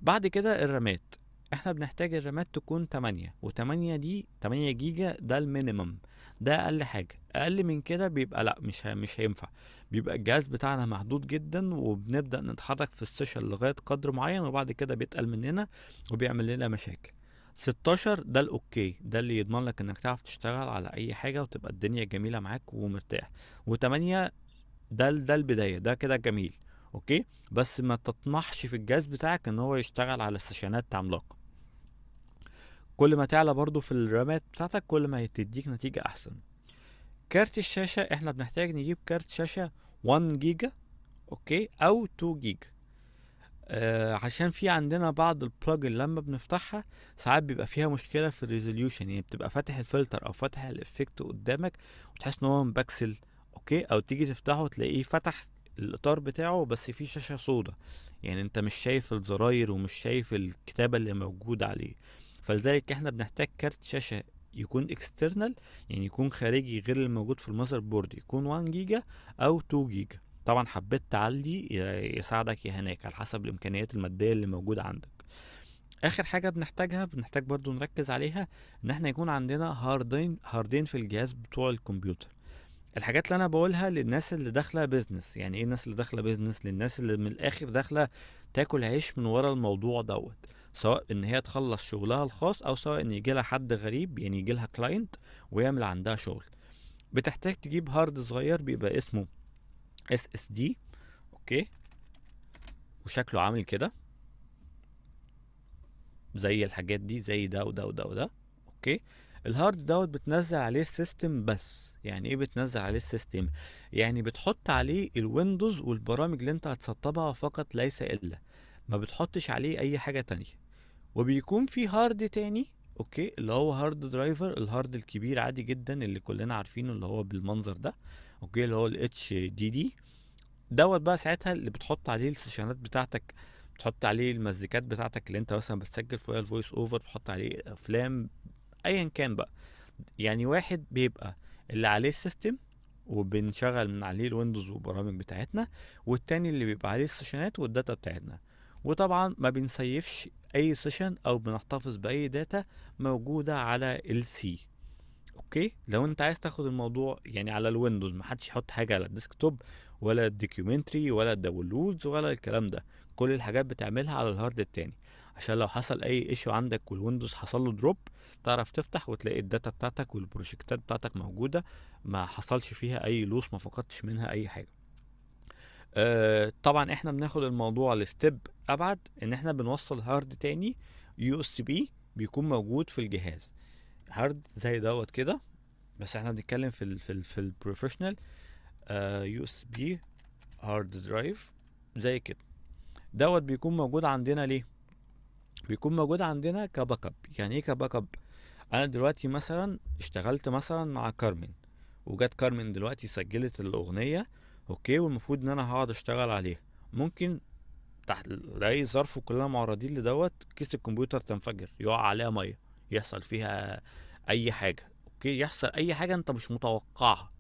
بعد كده الرامات احنا بنحتاج الرامات تكون 8 و8 دي 8 جيجا ده المينيمم ده اقل حاجه اقل من كده بيبقى لا مش مش هينفع بيبقى الجهاز بتاعنا محدود جدا وبنبدا نتحرك في السيشن لغايه قدر معين وبعد كده بيتقل مننا وبيعمل لنا مشاكل 16 ده الاوكي ده اللي يضمن لك انك تعرف تشتغل على اي حاجه وتبقى الدنيا جميله معاك ومرتاح و8 ده ده البدايه ده كده جميل اوكي بس ما تطمحش في الجهاز بتاعك ان هو يشتغل على سيشنات عملاقه كل ما تعلى برضو في الرامات بتاعتك كل ما تديك نتيجة احسن كارت الشاشة احنا بنحتاج نجيب كارت شاشة 1 جيجا اوكي او 2 جيجا آه عشان في عندنا بعض البلجن لما بنفتحها ساعات بيبقى فيها مشكله في الريزوليوشن يعني بتبقى فاتح الفلتر او فاتح الافكت قدامك وتحس ان هو مبكسل اوكي او تيجي تفتحه تلاقيه فتح الاطار بتاعه بس في شاشه سودا يعني انت مش شايف الزراير ومش شايف الكتابه اللي موجوده عليه فلذلك احنا بنحتاج كارت شاشه يكون اكسترنال يعني يكون خارجي غير الموجود في المذر بورد يكون 1 جيجا او 2 جيجا طبعا حبيت تعلي يساعدك يا هناك على حسب الامكانيات الماديه اللي موجوده عندك اخر حاجه بنحتاجها بنحتاج برضو نركز عليها ان احنا يكون عندنا هاردين هاردين في الجهاز بتوع الكمبيوتر الحاجات اللي انا بقولها للناس اللي داخله بيزنس يعني ايه الناس اللي داخله بيزنس للناس اللي من الاخر داخله تاكل عيش من ورا الموضوع دوت سواء ان هي تخلص شغلها الخاص او سواء ان يجي لها حد غريب يعني يجي لها كلاينت ويعمل عندها شغل بتحتاج تجيب هارد صغير بيبقى اسمه اس اس دي اوكي وشكله عامل كده زي الحاجات دي زي ده وده وده وده اوكي الهارد دوت بتنزل عليه السيستم بس يعني ايه بتنزل عليه السيستم يعني بتحط عليه الويندوز والبرامج اللي انت هتسطبها فقط ليس الا ما بتحطش عليه اي حاجه تانية وبيكون في هارد تاني اوكي اللي هو هارد درايفر الهارد الكبير عادي جدا اللي كلنا عارفينه اللي هو بالمنظر ده اوكي اللي هو الاتش دي دي دوت بقى ساعتها اللي بتحط عليه السيشنات بتاعتك بتحط عليه المزيكات بتاعتك اللي انت مثلا بتسجل فيها الفويس اوفر بتحط عليه افلام ايا كان بقى يعني واحد بيبقى اللي عليه السيستم وبنشغل من عليه الويندوز والبرامج بتاعتنا والتاني اللي بيبقى عليه السيشنات والداتا بتاعتنا وطبعا ما بنسيفش اي سيشن او بنحتفظ باي داتا موجوده على السي اوكي لو انت عايز تاخد الموضوع يعني على الويندوز محدش يحط حاجه على الديسكتوب ولا الدوكيومنتري ولا الداونلودز ولا الكلام ده كل الحاجات بتعملها على الهارد التاني عشان لو حصل اي ايشو عندك والويندوز حصل له دروب تعرف تفتح وتلاقي الداتا بتاعتك والبروجكتات بتاعتك موجوده ما حصلش فيها اي لوس ما فقدتش منها اي حاجه آه طبعا احنا بناخد الموضوع لستيب ابعد ان احنا بنوصل هارد تاني يو اس بي بيكون موجود في الجهاز هارد زي دوت كده بس احنا بنتكلم في الـ في الـ في البروفيشنال آه، يو اس بي هارد درايف زي كده دوت بيكون موجود عندنا ليه بيكون موجود عندنا كباك اب يعني ايه كباك اب انا دلوقتي مثلا اشتغلت مثلا مع كارمن وجت كارمن دلوقتي سجلت الاغنيه اوكي والمفروض ان انا هقعد اشتغل عليها ممكن تحت لاي ظرف وكلنا معرضين لدوت كيس الكمبيوتر تنفجر يقع عليها ميه يحصل فيها اي حاجه اوكي يحصل اي حاجه انت مش متوقعها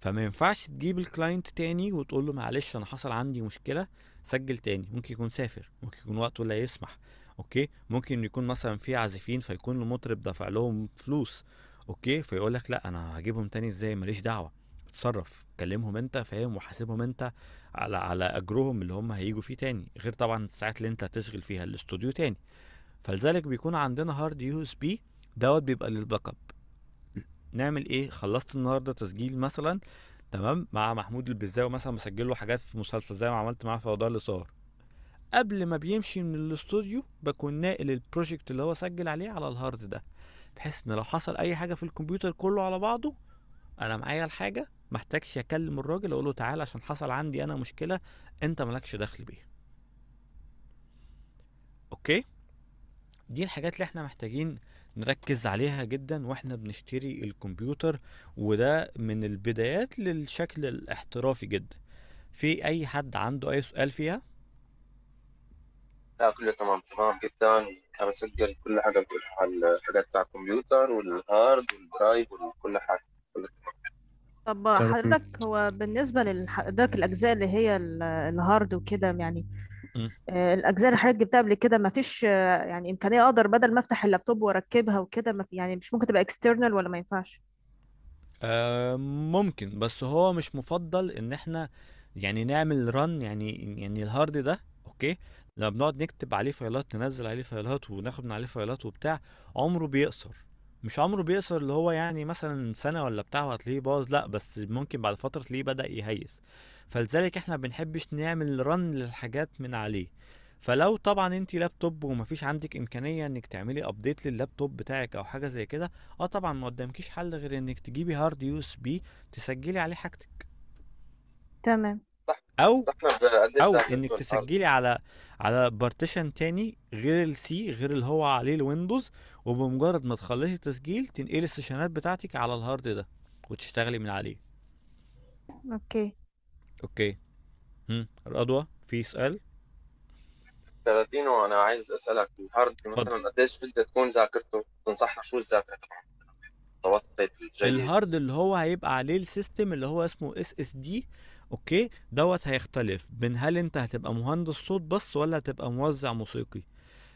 فما ينفعش تجيب الكلاينت تاني وتقول له معلش انا حصل عندي مشكله سجل تاني ممكن يكون سافر ممكن يكون وقته لا يسمح اوكي ممكن يكون مثلا في عازفين فيكون المطرب دفع لهم فلوس اوكي فيقول لك لا انا هجيبهم تاني ازاي ماليش دعوه اتصرف كلمهم انت فاهم وحاسبهم انت على على اجرهم اللي هم هيجوا فيه تاني غير طبعا الساعات اللي انت هتشغل فيها الاستوديو تاني فلذلك بيكون عندنا هارد يو اس بي دوت بيبقى للباك اب نعمل ايه خلصت النهارده تسجيل مثلا تمام مع محمود البزاو مثلا بسجل له حاجات في مسلسل زي ما عملت معاه في اللي الاثار قبل ما بيمشي من الاستوديو بكون ناقل البروجكت اللي هو سجل عليه على الهارد ده بحيث ان لو حصل اي حاجه في الكمبيوتر كله على بعضه انا معايا الحاجه محتاجش اكلم الراجل اقول له تعالى عشان حصل عندي انا مشكله انت مالكش دخل بيها اوكي دي الحاجات اللي احنا محتاجين نركز عليها جدا واحنا بنشتري الكمبيوتر وده من البدايات للشكل الاحترافي جدا في اي حد عنده اي سؤال فيها لا كله تمام تمام جدا انا بسجل كل حاجه بقولها الحاجات بتاع الكمبيوتر والهارد والدرايف وكل حاجه طب حضرتك هو بالنسبة لحضرتك الأجزاء اللي هي الهارد وكده يعني آه، الأجزاء اللي حضرتك جبتها قبل كده ما فيش آه، يعني إمكانية أقدر بدل ما أفتح اللابتوب وأركبها وكده يعني مش ممكن تبقى اكسترنال ولا ما ينفعش؟ آه ممكن بس هو مش مفضل إن إحنا يعني نعمل رن يعني يعني الهارد ده أوكي لما بنقعد نكتب عليه فايلات ننزل عليه فايلات وناخد من عليه فايلات وبتاع عمره بيقصر مش عمره بيقصر اللي هو يعني مثلا سنة ولا بتاع هتلاقيه باظ لأ بس ممكن بعد فترة تلاقيه بدأ يهيس فلذلك احنا بنحبش نعمل رن للحاجات من عليه فلو طبعا انت لابتوب ومفيش عندك امكانيه انك تعملي ابديت لللابتوب بتاعك او حاجه زي كده اه طبعا ما قدامكيش حل غير انك تجيبي هارد يو اس بي تسجلي عليه حاجتك تمام او إيه او انك إيه تسجلي على على بارتيشن تاني غير السي غير اللي هو عليه الويندوز وبمجرد ما تخلصي التسجيل تنقلي السيشنات بتاعتك على الهارد ده وتشتغلي من عليه اوكي اوكي هم رضوى في سؤال ترادينو انا عايز اسالك الهارد مثلا قديش بدها تكون ذاكرته تنصحنا شو الذاكره تبعه متوسط الجيد الهارد اللي هو هيبقى عليه السيستم اللي هو اسمه اس اس دي اوكي دوت هيختلف من هل انت هتبقى مهندس صوت بس ولا هتبقى موزع موسيقي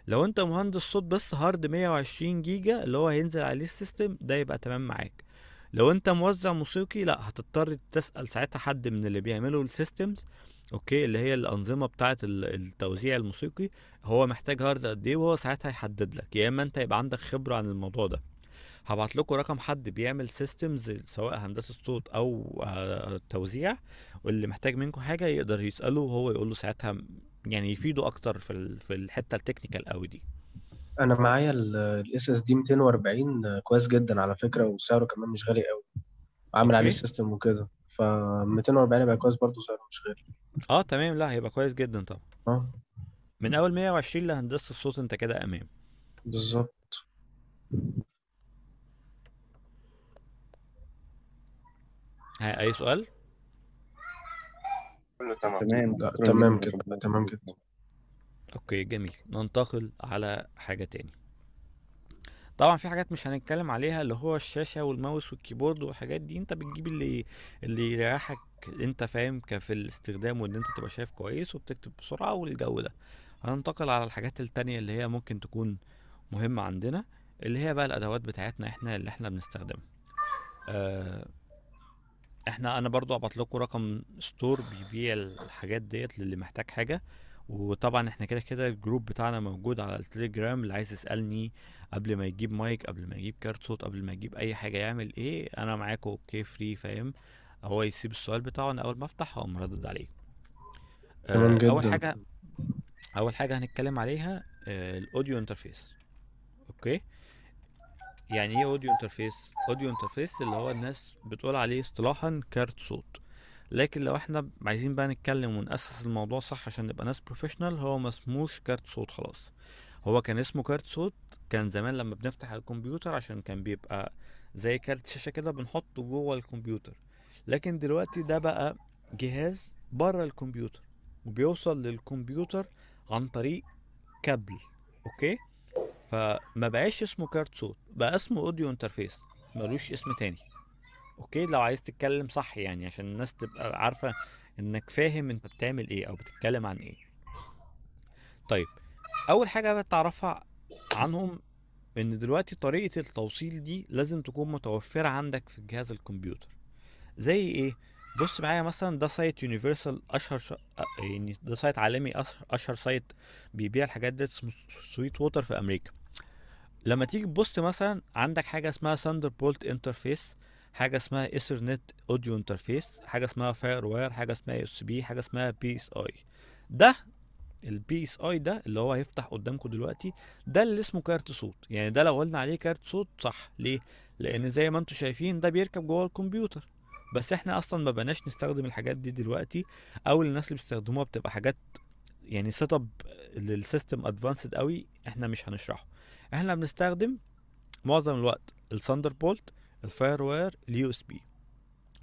لو انت مهندس صوت بس هارد 120 جيجا اللي هو هينزل عليه السيستم ده يبقى تمام معاك لو انت موزع موسيقي لا هتضطر تسال ساعتها حد من اللي بيعملوا السيستمز اوكي اللي هي الانظمه بتاعه التوزيع الموسيقي هو محتاج هارد قد ايه وهو ساعتها هيحدد لك يا اما انت يبقى عندك خبره عن الموضوع ده هبعت لكم رقم حد بيعمل سيستمز سواء هندسه صوت او آه، توزيع واللي محتاج منكم حاجه يقدر يساله وهو يقول له ساعتها يعني يفيده اكتر في في الحته التكنيكال قوي دي انا معايا الاس اس دي 240 كويس جدا على فكره وسعره كمان مش غالي قوي عامل عليه سيستم وكده ف 240 يبقى كويس برضه سعره مش غالي اه تمام لا هيبقى كويس جدا طبعا اه من اول 120 لهندسه الصوت انت كده امام بالظبط اي سؤال تمام تمام كده تمام كده اوكي جميل ننتقل على حاجة تاني طبعا في حاجات مش هنتكلم عليها اللي هو الشاشة والماوس والكيبورد والحاجات دي انت بتجيب اللي اللي يريحك انت فاهم في الاستخدام وان انت تبقى شايف كويس وبتكتب بسرعة والجو ده هننتقل على الحاجات التانية اللي هي ممكن تكون مهمة عندنا اللي هي بقى الادوات بتاعتنا احنا اللي احنا بنستخدمها آه احنا انا برضو هبعت لكم رقم ستور بيبيع الحاجات ديت للي محتاج حاجه وطبعا احنا كده كده الجروب بتاعنا موجود على التليجرام اللي عايز يسالني قبل ما يجيب مايك قبل ما يجيب كارت صوت قبل ما يجيب اي حاجه يعمل ايه انا معاكم اوكي فري فاهم هو يسيب السؤال بتاعه انا اول ما افتح هقوم ردد عليه آه، تمام جدا اول حاجه اول حاجه هنتكلم عليها آه، الاوديو انترفيس اوكي يعني ايه اوديو انترفيس اوديو انترفيس اللي هو الناس بتقول عليه اصطلاحا كارت صوت لكن لو احنا عايزين بقى نتكلم ونأسس الموضوع صح عشان نبقى ناس بروفيشنال هو ما اسموش كارت صوت خلاص هو كان اسمه كارت صوت كان زمان لما بنفتح الكمبيوتر عشان كان بيبقى زي كارت شاشة كده بنحطه جوه الكمبيوتر لكن دلوقتي ده بقى جهاز بره الكمبيوتر وبيوصل للكمبيوتر عن طريق كابل اوكي فما بقاش اسمه كارت صوت بقى اسمه اوديو انترفيس ملوش اسم تاني اوكي لو عايز تتكلم صح يعني عشان الناس تبقى عارفه انك فاهم انت بتعمل ايه او بتتكلم عن ايه طيب اول حاجه بتعرفها عنهم ان دلوقتي طريقه التوصيل دي لازم تكون متوفره عندك في جهاز الكمبيوتر زي ايه بص معايا مثلا ده سايت يونيفرسال اشهر شا... يعني ده سايت عالمي اشهر سايت بيبيع الحاجات دي اسمه سويت ووتر في امريكا لما تيجي تبص مثلا عندك حاجه اسمها ثاندر بولت انترفيس حاجه اسمها ايثرنت اوديو انترفيس حاجه اسمها فاير واير حاجه اسمها اس بي حاجه اسمها بي اس اي ده البي اس اي ده اللي هو هيفتح قدامكم دلوقتي ده اللي اسمه كارت صوت يعني ده لو قلنا عليه كارت صوت صح ليه لان زي ما انتم شايفين ده بيركب جوه الكمبيوتر بس احنا اصلا ما بقناش نستخدم الحاجات دي دلوقتي او الناس اللي بيستخدموها بتبقى حاجات يعني سيت اب للسيستم ادفانسد قوي احنا مش هنشرحه احنا بنستخدم معظم الوقت الثاندر بولت الفاير واير اليو اس بي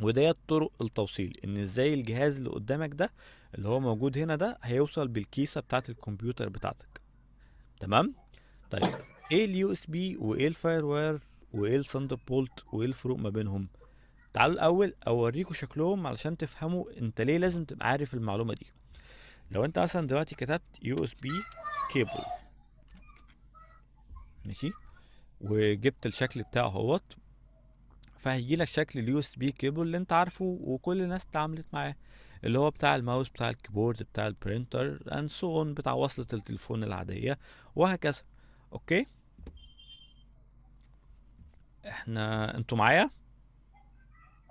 وديت طرق التوصيل ان ازاي الجهاز اللي قدامك ده اللي هو موجود هنا ده هيوصل بالكيسه بتاعه الكمبيوتر بتاعتك تمام طيب ايه اليو اس بي وايه الفاير واير وايه الثاندر بولت وايه الفروق ما بينهم تعالوا الاول اوريكم شكلهم علشان تفهموا انت ليه لازم تبقى عارف المعلومه دي لو انت مثلا دلوقتي كتبت يو اس بي كيبل ماشي وجبت الشكل بتاعه اهوت فهيجي لك شكل اليو اس بي كيبل اللي انت عارفه وكل الناس اتعاملت معاه اللي هو بتاع الماوس بتاع الكيبورد بتاع البرينتر اند سو اون بتاع وصلة التليفون العادية وهكذا اوكي احنا انتوا معايا؟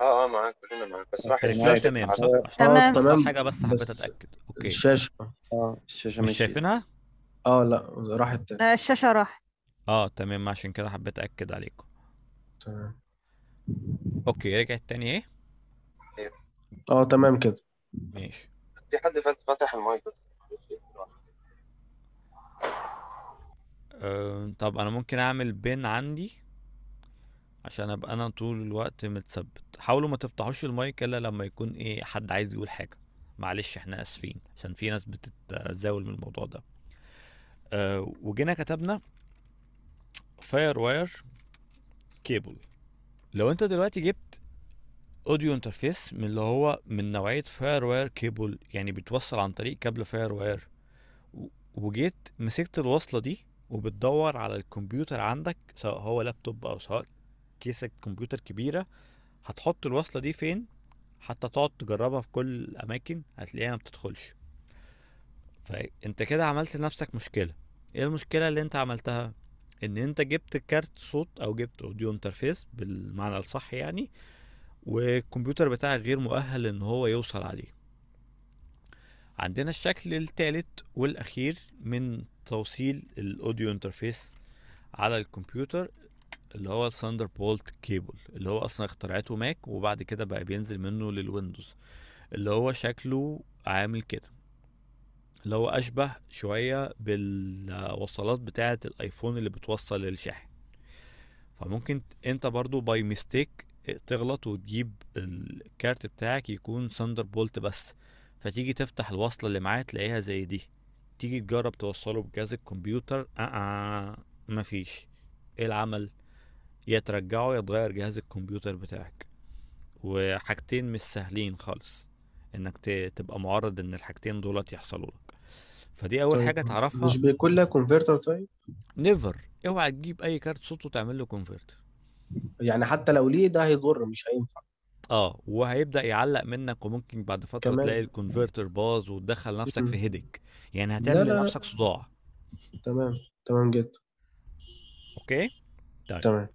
اه اه معاك كلنا معاك بس راح الفلاش تمام صح تمام صح حاجه بس حبيت اتاكد اوكي الشاشه اه الشاشه مش شايفينها؟ اه لا راحت آه، الشاشه راحت اه تمام عشان كده حبيت اكد عليكم تمام اوكي رجعت تاني ايه اه تمام كده ماشي في حد فاتح فتح المايك بس آه، طب انا ممكن اعمل بين عندي عشان ابقى انا طول الوقت متثبت حاولوا ما تفتحوش المايك الا لما يكون ايه حد عايز يقول حاجة معلش احنا اسفين عشان في ناس بتتزاول من الموضوع ده أه وجينا كتبنا فاير واير كيبل لو انت دلوقتي جبت اوديو انترفيس من اللي هو من نوعيه فاير واير كيبل يعني بيتوصل عن طريق كابل فاير واير وجيت مسكت الوصله دي وبتدور على الكمبيوتر عندك سواء هو لابتوب او سواء كيسة كمبيوتر كبيرة هتحط الوصلة دي فين حتى تقعد تجربها في كل الأماكن هتلاقيها ما بتدخلش فأنت كده عملت لنفسك مشكلة ايه المشكلة اللي انت عملتها ان انت جبت كارت صوت او جبت اوديو انترفيس بالمعنى الصح يعني والكمبيوتر بتاعك غير مؤهل ان هو يوصل عليه عندنا الشكل الثالث والاخير من توصيل الاوديو انترفيس على الكمبيوتر اللي هو الثاندر بولت كيبل اللي هو اصلا اخترعته ماك وبعد كده بقى بينزل منه للويندوز اللي هو شكله عامل كده اللي هو اشبه شويه بالوصلات بتاعه الايفون اللي بتوصل للشاحن فممكن انت برضو باي ميستيك تغلط وتجيب الكارت بتاعك يكون ساندر بولت بس فتيجي تفتح الوصله اللي معاه تلاقيها زي دي تيجي تجرب توصله بجهاز الكمبيوتر آه, آه مفيش ايه العمل يا ترجعه يا تغير جهاز الكمبيوتر بتاعك وحاجتين مش سهلين خالص انك تبقى معرض ان الحاجتين دولت يحصلوا لك فدي اول طيب حاجه تعرفها مش بيكون لها كونفرتر طيب نيفر اوعى تجيب اي كارت صوت وتعمل له كونفرتر يعني حتى لو ليه ده هيضر مش هينفع اه وهيبدا يعلق منك وممكن بعد فتره كمان. تلاقي الكونفرتر باظ وتدخل نفسك في هيدك يعني هتعمل لا لا. لنفسك صداع تمام تمام جدا اوكي طيب. تمام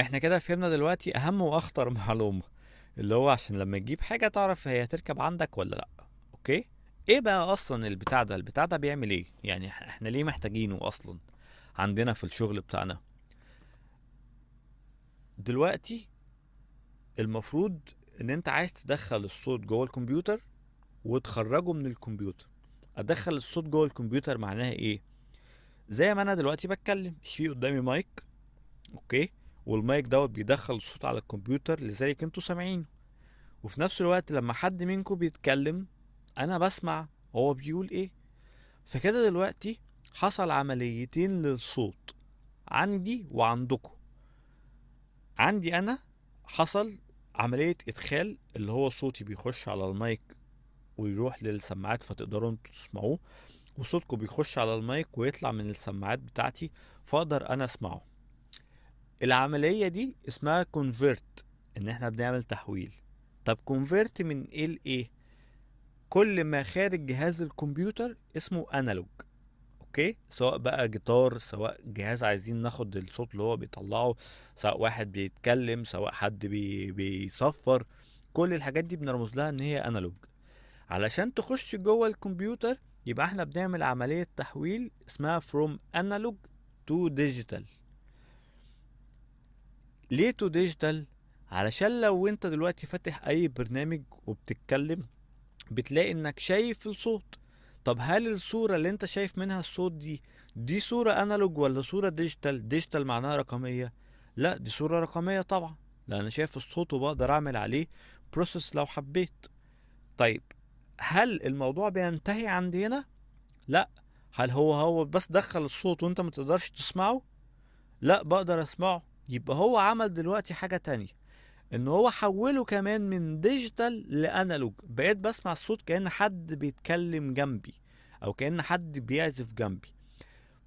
احنا كده فهمنا دلوقتي اهم واخطر معلومه اللي هو عشان لما تجيب حاجه تعرف هي هتركب عندك ولا لا اوكي ايه بقى اصلا البتاع ده البتاع ده بيعمل ايه يعني احنا ليه محتاجينه اصلا عندنا في الشغل بتاعنا دلوقتي المفروض ان انت عايز تدخل الصوت جوه الكمبيوتر وتخرجه من الكمبيوتر ادخل الصوت جوه الكمبيوتر معناها ايه زي ما انا دلوقتي بتكلم في قدامي مايك اوكي والمايك دوت بيدخل الصوت على الكمبيوتر لذلك انتوا سامعينه وفي نفس الوقت لما حد منكم بيتكلم انا بسمع هو بيقول ايه فكده دلوقتي حصل عمليتين للصوت عندي وعندكم عندي انا حصل عملية ادخال اللي هو صوتي بيخش على المايك ويروح للسماعات فتقدروا انتوا تسمعوه وصوتكم بيخش على المايك ويطلع من السماعات بتاعتي فاقدر انا اسمعه العملية دي اسمها convert ان احنا بنعمل تحويل طب convert من ايه لايه كل ما خارج جهاز الكمبيوتر اسمه انالوج اوكي سواء بقى جيتار سواء جهاز عايزين ناخد الصوت اللي هو بيطلعه سواء واحد بيتكلم سواء حد بي بيصفر كل الحاجات دي بنرمز لها ان هي انالوج علشان تخش جوه الكمبيوتر يبقى احنا بنعمل عملية تحويل اسمها from analog to digital ليه to digital علشان لو انت دلوقتي فاتح اي برنامج وبتتكلم بتلاقي انك شايف الصوت طب هل الصورة اللي انت شايف منها الصوت دي دي صورة انالوج ولا صورة ديجيتال ديجيتال معناها رقمية لا دي صورة رقمية طبعا لا انا شايف الصوت وبقدر اعمل عليه بروسيس لو حبيت طيب هل الموضوع بينتهي عند هنا لا هل هو هو بس دخل الصوت وانت ما تقدرش تسمعه لا بقدر اسمعه يبقى هو عمل دلوقتي حاجة تانية ان هو حوله كمان من ديجيتال لانالوج بقيت بسمع الصوت كان حد بيتكلم جنبي او كان حد بيعزف جنبي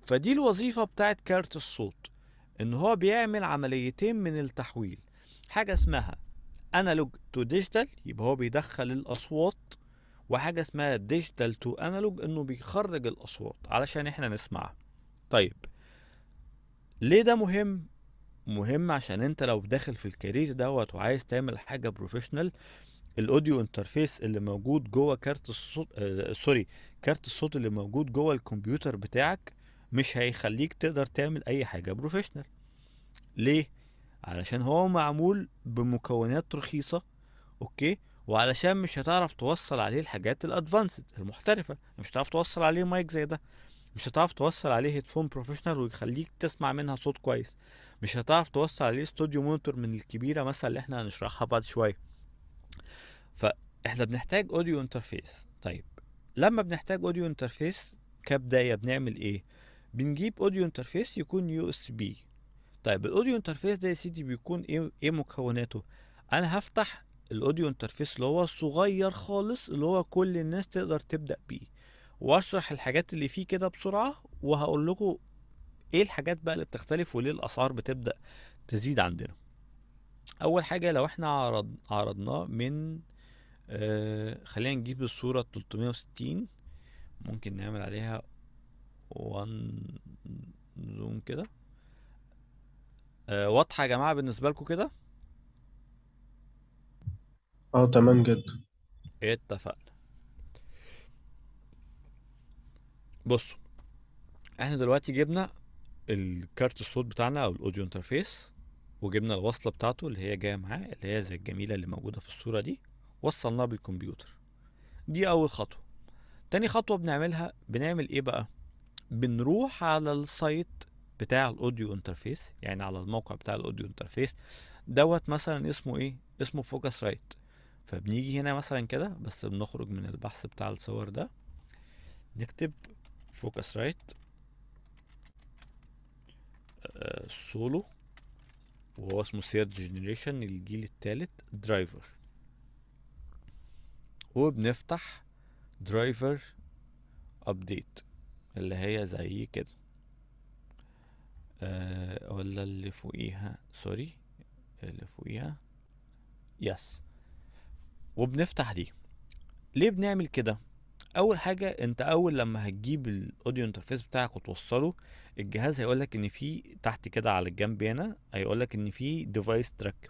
فدي الوظيفه بتاعت كارت الصوت ان هو بيعمل عمليتين من التحويل حاجه اسمها انالوج تو ديجيتال يبقى هو بيدخل الاصوات وحاجه اسمها ديجيتال تو انالوج انه بيخرج الاصوات علشان احنا نسمعها طيب ليه ده مهم مهم عشان انت لو داخل في الكارير دوت وعايز تعمل حاجه بروفيشنال الاوديو انترفيس اللي موجود جوه كارت الصوت آه سوري كارت الصوت اللي موجود جوه الكمبيوتر بتاعك مش هيخليك تقدر تعمل اي حاجه بروفيشنال ليه علشان هو معمول بمكونات رخيصه اوكي وعلشان مش هتعرف توصل عليه الحاجات الادفانسد المحترفه مش هتعرف توصل عليه مايك زي ده مش هتعرف توصل عليه هيدفون بروفيشنال ويخليك تسمع منها صوت كويس مش هتعرف توصل عليه استوديو مونيتور من الكبيره مثلا اللي احنا هنشرحها بعد شويه فاحنا بنحتاج اوديو انترفيس طيب لما بنحتاج اوديو انترفيس كبدايه بنعمل ايه بنجيب اوديو انترفيس يكون يو اس بي طيب الاوديو انترفيس ده يا سيدي بيكون ايه ايه مكوناته انا هفتح الاوديو انترفيس اللي هو صغير خالص اللي هو كل الناس تقدر تبدا بيه واشرح الحاجات اللي فيه كده بسرعه وهقول لكم ايه الحاجات بقى اللي بتختلف وليه الاسعار بتبدا تزيد عندنا اول حاجه لو احنا عرض عرضناه من آه خلينا نجيب الصوره 360 ممكن نعمل عليها وان زوم كده آه واضحه يا جماعه بالنسبه لكم كده اه تمام جدا اتفقنا بصوا احنا دلوقتي جبنا الكارت الصوت بتاعنا او الاوديو انترفيس وجبنا الوصله بتاعته اللي هي جايه معاه اللي هي زي الجميله اللي موجوده في الصوره دي وصلناها بالكمبيوتر دي اول خطوه تاني خطوه بنعملها بنعمل ايه بقى بنروح على السايت بتاع الاوديو انترفيس يعني على الموقع بتاع الاوديو انترفيس دوت مثلا اسمه ايه اسمه فوكس رايت فبنيجي هنا مثلا كده بس بنخرج من البحث بتاع الصور ده نكتب فوكس رايت سولو وهو اسمه سيرد جنريشن الجيل الثالث درايفر وبنفتح درايفر ابديت اللي هي زي كده أه ولا اللي فوقيها سوري اللي فوقيها يس وبنفتح دي ليه بنعمل كده اول حاجه انت اول لما هتجيب الاوديو انترفيس بتاعك وتوصله الجهاز هيقولك ان في تحت كده على الجنب هنا هيقولك ان في ديفايس تراك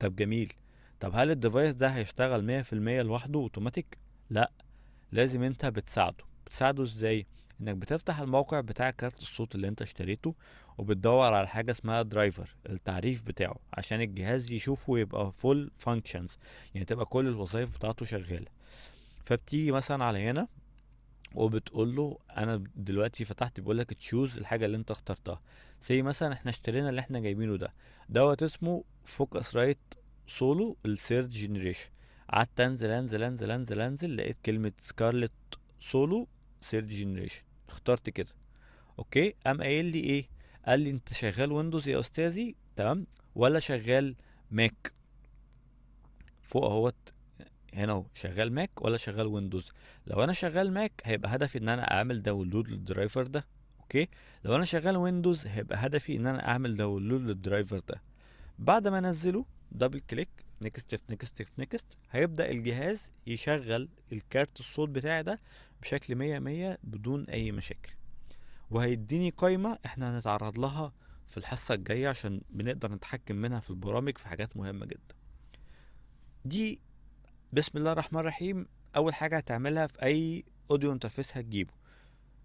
طب جميل طب هل الديفايس ده هيشتغل 100% لوحده اوتوماتيك لا لازم انت بتساعده بتساعده ازاي انك بتفتح الموقع بتاع كارت الصوت اللي انت اشتريته وبتدور على حاجه اسمها درايفر التعريف بتاعه عشان الجهاز يشوفه يبقى فول فانكشنز يعني تبقى كل الوظائف بتاعته شغاله فبتيجي مثلا على هنا وبتقول له انا دلوقتي فتحت بيقول لك تشوز الحاجه اللي انت اخترتها زي مثلا احنا اشترينا اللي احنا جايبينه ده دوت اسمه فوكس رايت سولو الثيرد جنريشن قعدت انزل انزل انزل انزل انزل لقيت كلمه سكارلت سولو ثيرد جنريشن اخترت كده اوكي قام قايل لي ايه قال لي انت شغال ويندوز يا استاذي تمام ولا شغال ماك فوق اهوت هنا اهو شغال ماك ولا شغال ويندوز لو انا شغال ماك هيبقى هدفي ان انا اعمل داونلود للدرايفر ده اوكي لو انا شغال ويندوز هيبقى هدفي ان انا اعمل داونلود للدرايفر ده بعد ما انزله دبل كليك نكست في نيكست في نيكست هيبدا الجهاز يشغل الكارت الصوت بتاعي ده بشكل 100 100 بدون اي مشاكل وهيديني قايمه احنا هنتعرض لها في الحصه الجايه عشان بنقدر نتحكم منها في البرامج في حاجات مهمه جدا دي بسم الله الرحمن الرحيم اول حاجه هتعملها في اي اوديو انترفيس هتجيبه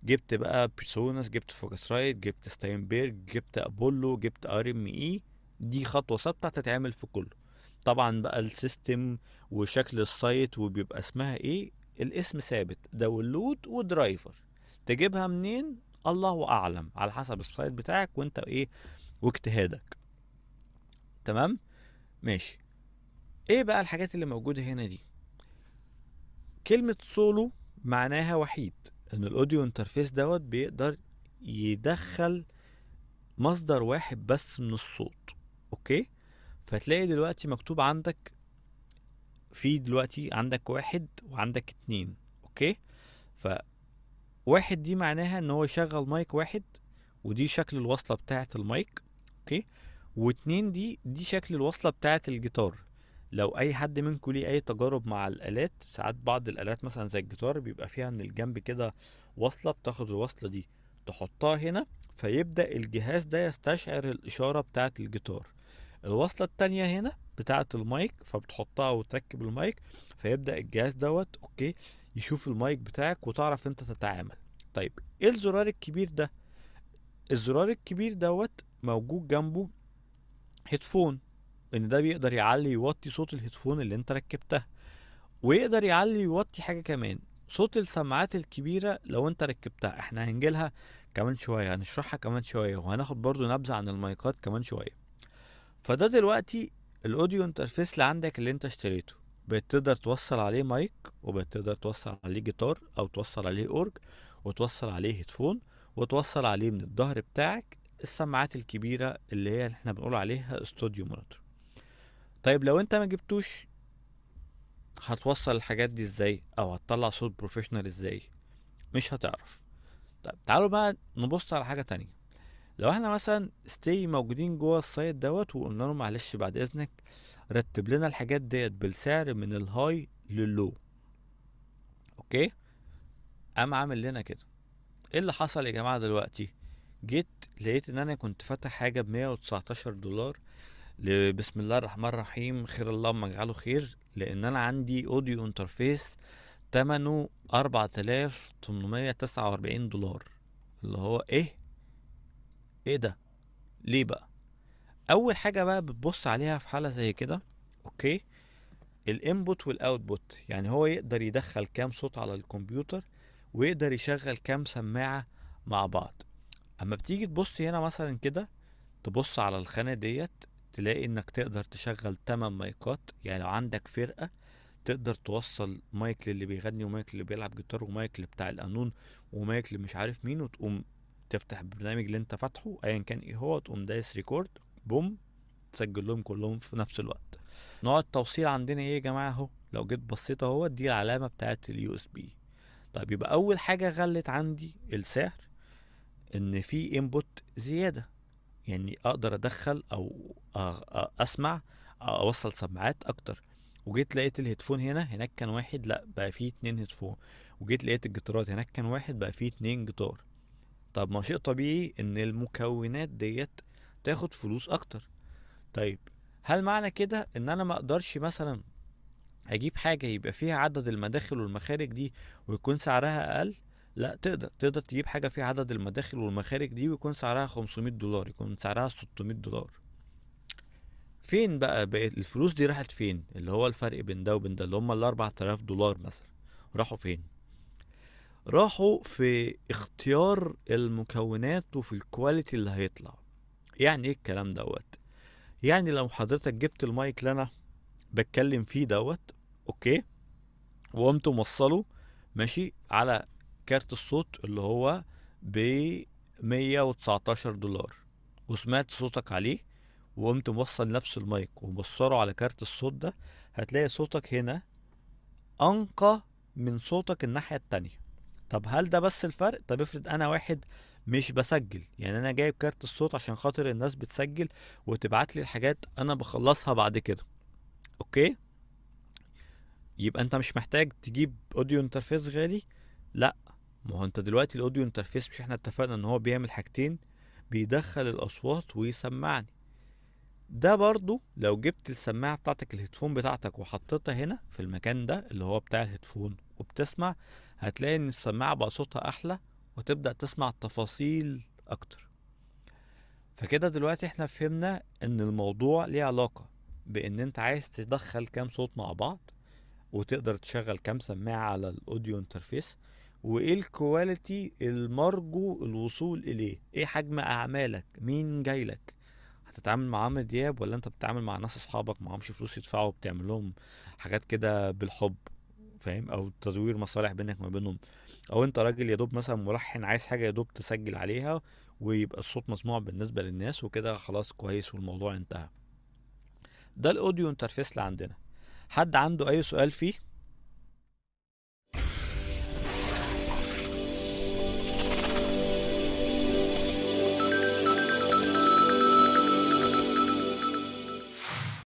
جبت بقى بيرسوناس جبت فوكس رايت جبت ستاينبيرج جبت ابولو جبت ار ام اي دي خطوه ثابته هتتعمل في كله طبعا بقى السيستم وشكل السايت وبيبقى اسمها ايه الاسم ثابت داونلود ودرايفر تجيبها منين الله اعلم على حسب السايت بتاعك وانت ايه واجتهادك تمام ماشي ايه بقى الحاجات اللي موجوده هنا دي كلمه سولو معناها وحيد ان الاوديو انترفيس دوت بيقدر يدخل مصدر واحد بس من الصوت اوكي فتلاقي دلوقتي مكتوب عندك في دلوقتي عندك واحد وعندك اتنين اوكي ف واحد دي معناها ان هو يشغل مايك واحد ودي شكل الوصلة بتاعة المايك اوكي واتنين دي دي شكل الوصلة بتاعة الجيتار لو اي حد منكم ليه اي تجارب مع الالات ساعات بعض الالات مثلا زي الجيتار بيبقى فيها من الجنب كده وصله بتاخد الوصله دي تحطها هنا فيبدا الجهاز ده يستشعر الاشاره بتاعه الجيتار الوصله التانية هنا بتاعه المايك فبتحطها وتركب المايك فيبدا الجهاز دوت اوكي يشوف المايك بتاعك وتعرف انت تتعامل طيب ايه الزرار الكبير ده الزرار الكبير دوت موجود جنبه هيدفون ان ده بيقدر يعلي يوطي صوت الهيدفون اللي انت ركبتها ويقدر يعلي يوطي حاجه كمان صوت السماعات الكبيره لو انت ركبتها احنا هنجيلها كمان شويه هنشرحها كمان شويه وهناخد برضو نبذه عن المايكات كمان شويه فده دلوقتي الاوديو انترفيس اللي عندك اللي انت اشتريته بتقدر تقدر توصل عليه مايك وبتقدر تقدر توصل عليه جيتار او توصل عليه اورج وتوصل عليه هيدفون وتوصل عليه من الظهر بتاعك السماعات الكبيره اللي هي اللي احنا بنقول عليها استوديو مونيتور طيب لو انت ما جبتوش هتوصل الحاجات دي ازاي او هتطلع صوت بروفيشنال ازاي مش هتعرف طيب تعالوا بقى نبص على حاجه تانية لو احنا مثلا ستي موجودين جوه السايت دوت وقلنا له معلش بعد اذنك رتب لنا الحاجات ديت بالسعر من الهاي للو اوكي قام عامل لنا كده ايه اللي حصل يا جماعه دلوقتي جيت لقيت ان انا كنت فاتح حاجه ب 119 دولار بسم الله الرحمن الرحيم خير اللهم اجعله خير لان انا عندي اوديو انترفيس تمنه 4849 دولار اللي هو ايه ايه ده ليه بقى اول حاجه بقى بتبص عليها في حاله زي كده اوكي الانبوت والاوتبوت يعني هو يقدر يدخل كام صوت على الكمبيوتر ويقدر يشغل كام سماعه مع بعض اما بتيجي تبص هنا مثلا كده تبص على الخانه ديت تلاقي انك تقدر تشغل 8 مايكات يعني لو عندك فرقه تقدر توصل مايك للي بيغني ومايك اللي بيلعب جيتار ومايك اللي بتاع القانون ومايك اللي مش عارف مين وتقوم تفتح البرنامج اللي انت فاتحه ايا كان ايه هو تقوم دايس ريكورد بوم تسجل لهم كلهم في نفس الوقت نوع التوصيل عندنا ايه يا جماعه اهو لو جيت بصيت اهو دي العلامه بتاعت اليو اس بي طيب يبقى اول حاجه غلت عندي السعر ان في انبوت زياده يعني اقدر ادخل او اسمع أو اوصل سماعات اكتر وجيت لقيت الهيدفون هنا هناك كان واحد لا بقى فيه اتنين هيدفون وجيت لقيت الجيتارات هناك كان واحد بقى فيه اتنين جيتار طب ما شيء طبيعي ان المكونات ديت تاخد فلوس اكتر طيب هل معنى كده ان انا ما اقدرش مثلا اجيب حاجة يبقى فيها عدد المداخل والمخارج دي ويكون سعرها اقل لا تقدر تقدر تجيب حاجه فيها عدد المداخل والمخارج دي ويكون سعرها 500 دولار يكون سعرها 600 دولار فين بقى بقت الفلوس دي راحت فين اللي هو الفرق بين ده وبين ده اللي هم ال 4000 دولار مثلا راحوا فين راحوا في اختيار المكونات وفي الكواليتي اللي هيطلع يعني ايه الكلام دوت يعني لو حضرتك جبت المايك اللي انا بتكلم فيه دوت اوكي وقمت موصله ماشي على كارت الصوت اللي هو ب 119 دولار وسمعت صوتك عليه وقمت موصل نفس المايك ومبصره على كارت الصوت ده هتلاقي صوتك هنا أنقى من صوتك الناحية التانية طب هل ده بس الفرق؟ طب افرض أنا واحد مش بسجل يعني أنا جايب كارت الصوت عشان خاطر الناس بتسجل وتبعت لي الحاجات أنا بخلصها بعد كده أوكي؟ يبقى أنت مش محتاج تجيب أوديو انترفيس غالي لأ ما هو انت دلوقتي الاوديو انترفيس مش احنا اتفقنا ان هو بيعمل حاجتين بيدخل الاصوات ويسمعني ده برضو لو جبت السماعة بتاعتك الهيدفون بتاعتك وحطيتها هنا في المكان ده اللي هو بتاع الهيدفون وبتسمع هتلاقي ان السماعة بقى صوتها احلى وتبدأ تسمع التفاصيل اكتر فكده دلوقتي احنا فهمنا ان الموضوع ليه علاقة بان انت عايز تدخل كام صوت مع بعض وتقدر تشغل كام سماعة على الاوديو انترفيس وايه الكواليتي المرجو الوصول اليه ايه حجم اعمالك مين جاي لك هتتعامل مع عمرو دياب ولا انت بتتعامل مع ناس اصحابك معهمش فلوس يدفعوا بتعمل لهم حاجات كده بالحب فاهم او تزوير مصالح بينك ما بينهم او انت راجل يا دوب مثلا ملحن عايز حاجه يا دوب تسجل عليها ويبقى الصوت مسموع بالنسبه للناس وكده خلاص كويس والموضوع انتهى ده الاوديو انترفيس اللي عندنا حد عنده اي سؤال فيه